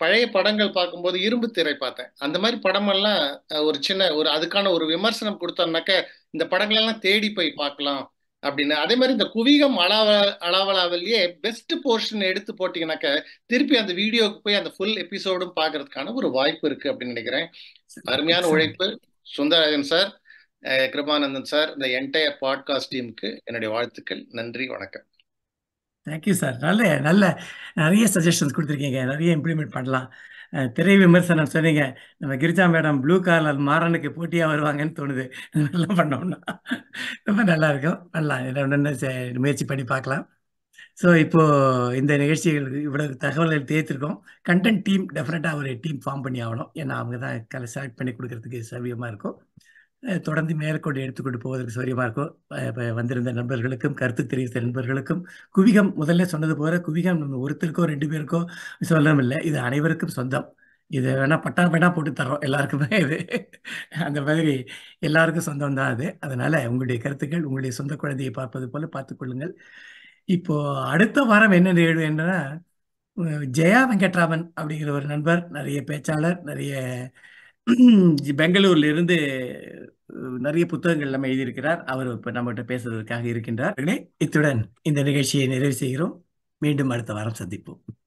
பழைய படங்கள் பார்க்கும்போது இரும்பு திரை பார்த்தேன் அந்த மாதிரி படமெல்லாம் ஒரு சின்ன ஒரு அதுக்கான ஒரு விமர்சனம் கொடுத்தோம்னாக்க இந்த படங்கள் எல்லாம் தேடி போய் பார்க்கலாம் அப்படின்னு அதே மாதிரி இந்த குவிகம் அளவ அளவலாவிலேயே பெஸ்ட் போர்ஷன் எடுத்து போட்டீங்கன்னாக்க திருப்பி அந்த வீடியோக்கு போய் அந்த ஃபுல் எபிசோடும் பாக்குறதுக்கான ஒரு வாய்ப்பு இருக்கு அப்படின்னு நினைக்கிறேன் அருமையான உழைப்பு சுந்தரராஜன் சார் கிருபானந்தன் சார் இந்த என்டையர் பாட்காஸ்ட் டீமுக்கு என்னுடைய வாழ்த்துக்கள் நன்றி வணக்கம் தேங்க்யூ சார் நல்ல நல்ல நிறைய சஜஷன்ஸ் கொடுத்துருக்கீங்க நிறைய இம்ப்ளிமெண்ட் பண்ணலாம் திரை விமர்சனம் சொன்னீங்க நம்ம கிரிஜா மேடம் ப்ளூ கார்ல மாறனுக்கு போட்டியாக வருவாங்கன்னு தோணுது நல்லா பண்ணோம்னா ரொம்ப நல்லா இருக்கும் பண்ணலாம் இதில் முயற்சி பண்ணி பார்க்கலாம் ஸோ இப்போது இந்த நிகழ்ச்சிகள் இவ்வளவு தகவல்கள் தேய்த்திருக்கோம் கண்டென்ட் டீம் டெஃபினட்டாக ஒரு டீம் ஃபார்ம் பண்ணி ஆகணும் ஏன்னா அவங்க தான் கலை செலக்ட் பண்ணி கொடுக்கறதுக்கு சௌரியமாக இருக்கும் தொடர்ந்து மேற்கொண்டு எடுத்துக்கொண்டு போவதற்கு சௌரியமாக வந்திருந்த நண்பர்களுக்கும் கருத்து தெரிவித்த நண்பர்களுக்கும் குவிகம் முதல்ல சொன்னது போல குவிகம் நம்ம ஒருத்தருக்கோ ரெண்டு பேருக்கோ சொல்லணும் இல்லை இது அனைவருக்கும் சொந்தம் இது வேணா பட்டா பட்டா போட்டு தர்றோம் எல்லாருக்குமே இது அந்த மாதிரி எல்லாருக்கும் சொந்தம் தான் அது அதனால உங்களுடைய கருத்துக்கள் உங்களுடைய சொந்த குழந்தையை பார்ப்பது போல பார்த்துக்கொள்ளுங்கள் இப்போ அடுத்த வாரம் என்ன நிகழ்வு என்னன்னா ஜெயா வெங்கட்ராமன் அப்படிங்கிற ஒரு நண்பர் நிறைய பேச்சாளர் நிறைய பெங்களூர்ல இருந்து நிறைய புத்தகங்கள் நம்ம எழுதியிருக்கிறார் அவர் இப்ப நம்ம கிட்ட பேசுவதற்காக இருக்கின்றார் இத்துடன் இந்த நிகழ்ச்சியை நிறைவு செய்கிறோம் மீண்டும் அடுத்த வாரம் சந்திப்போம்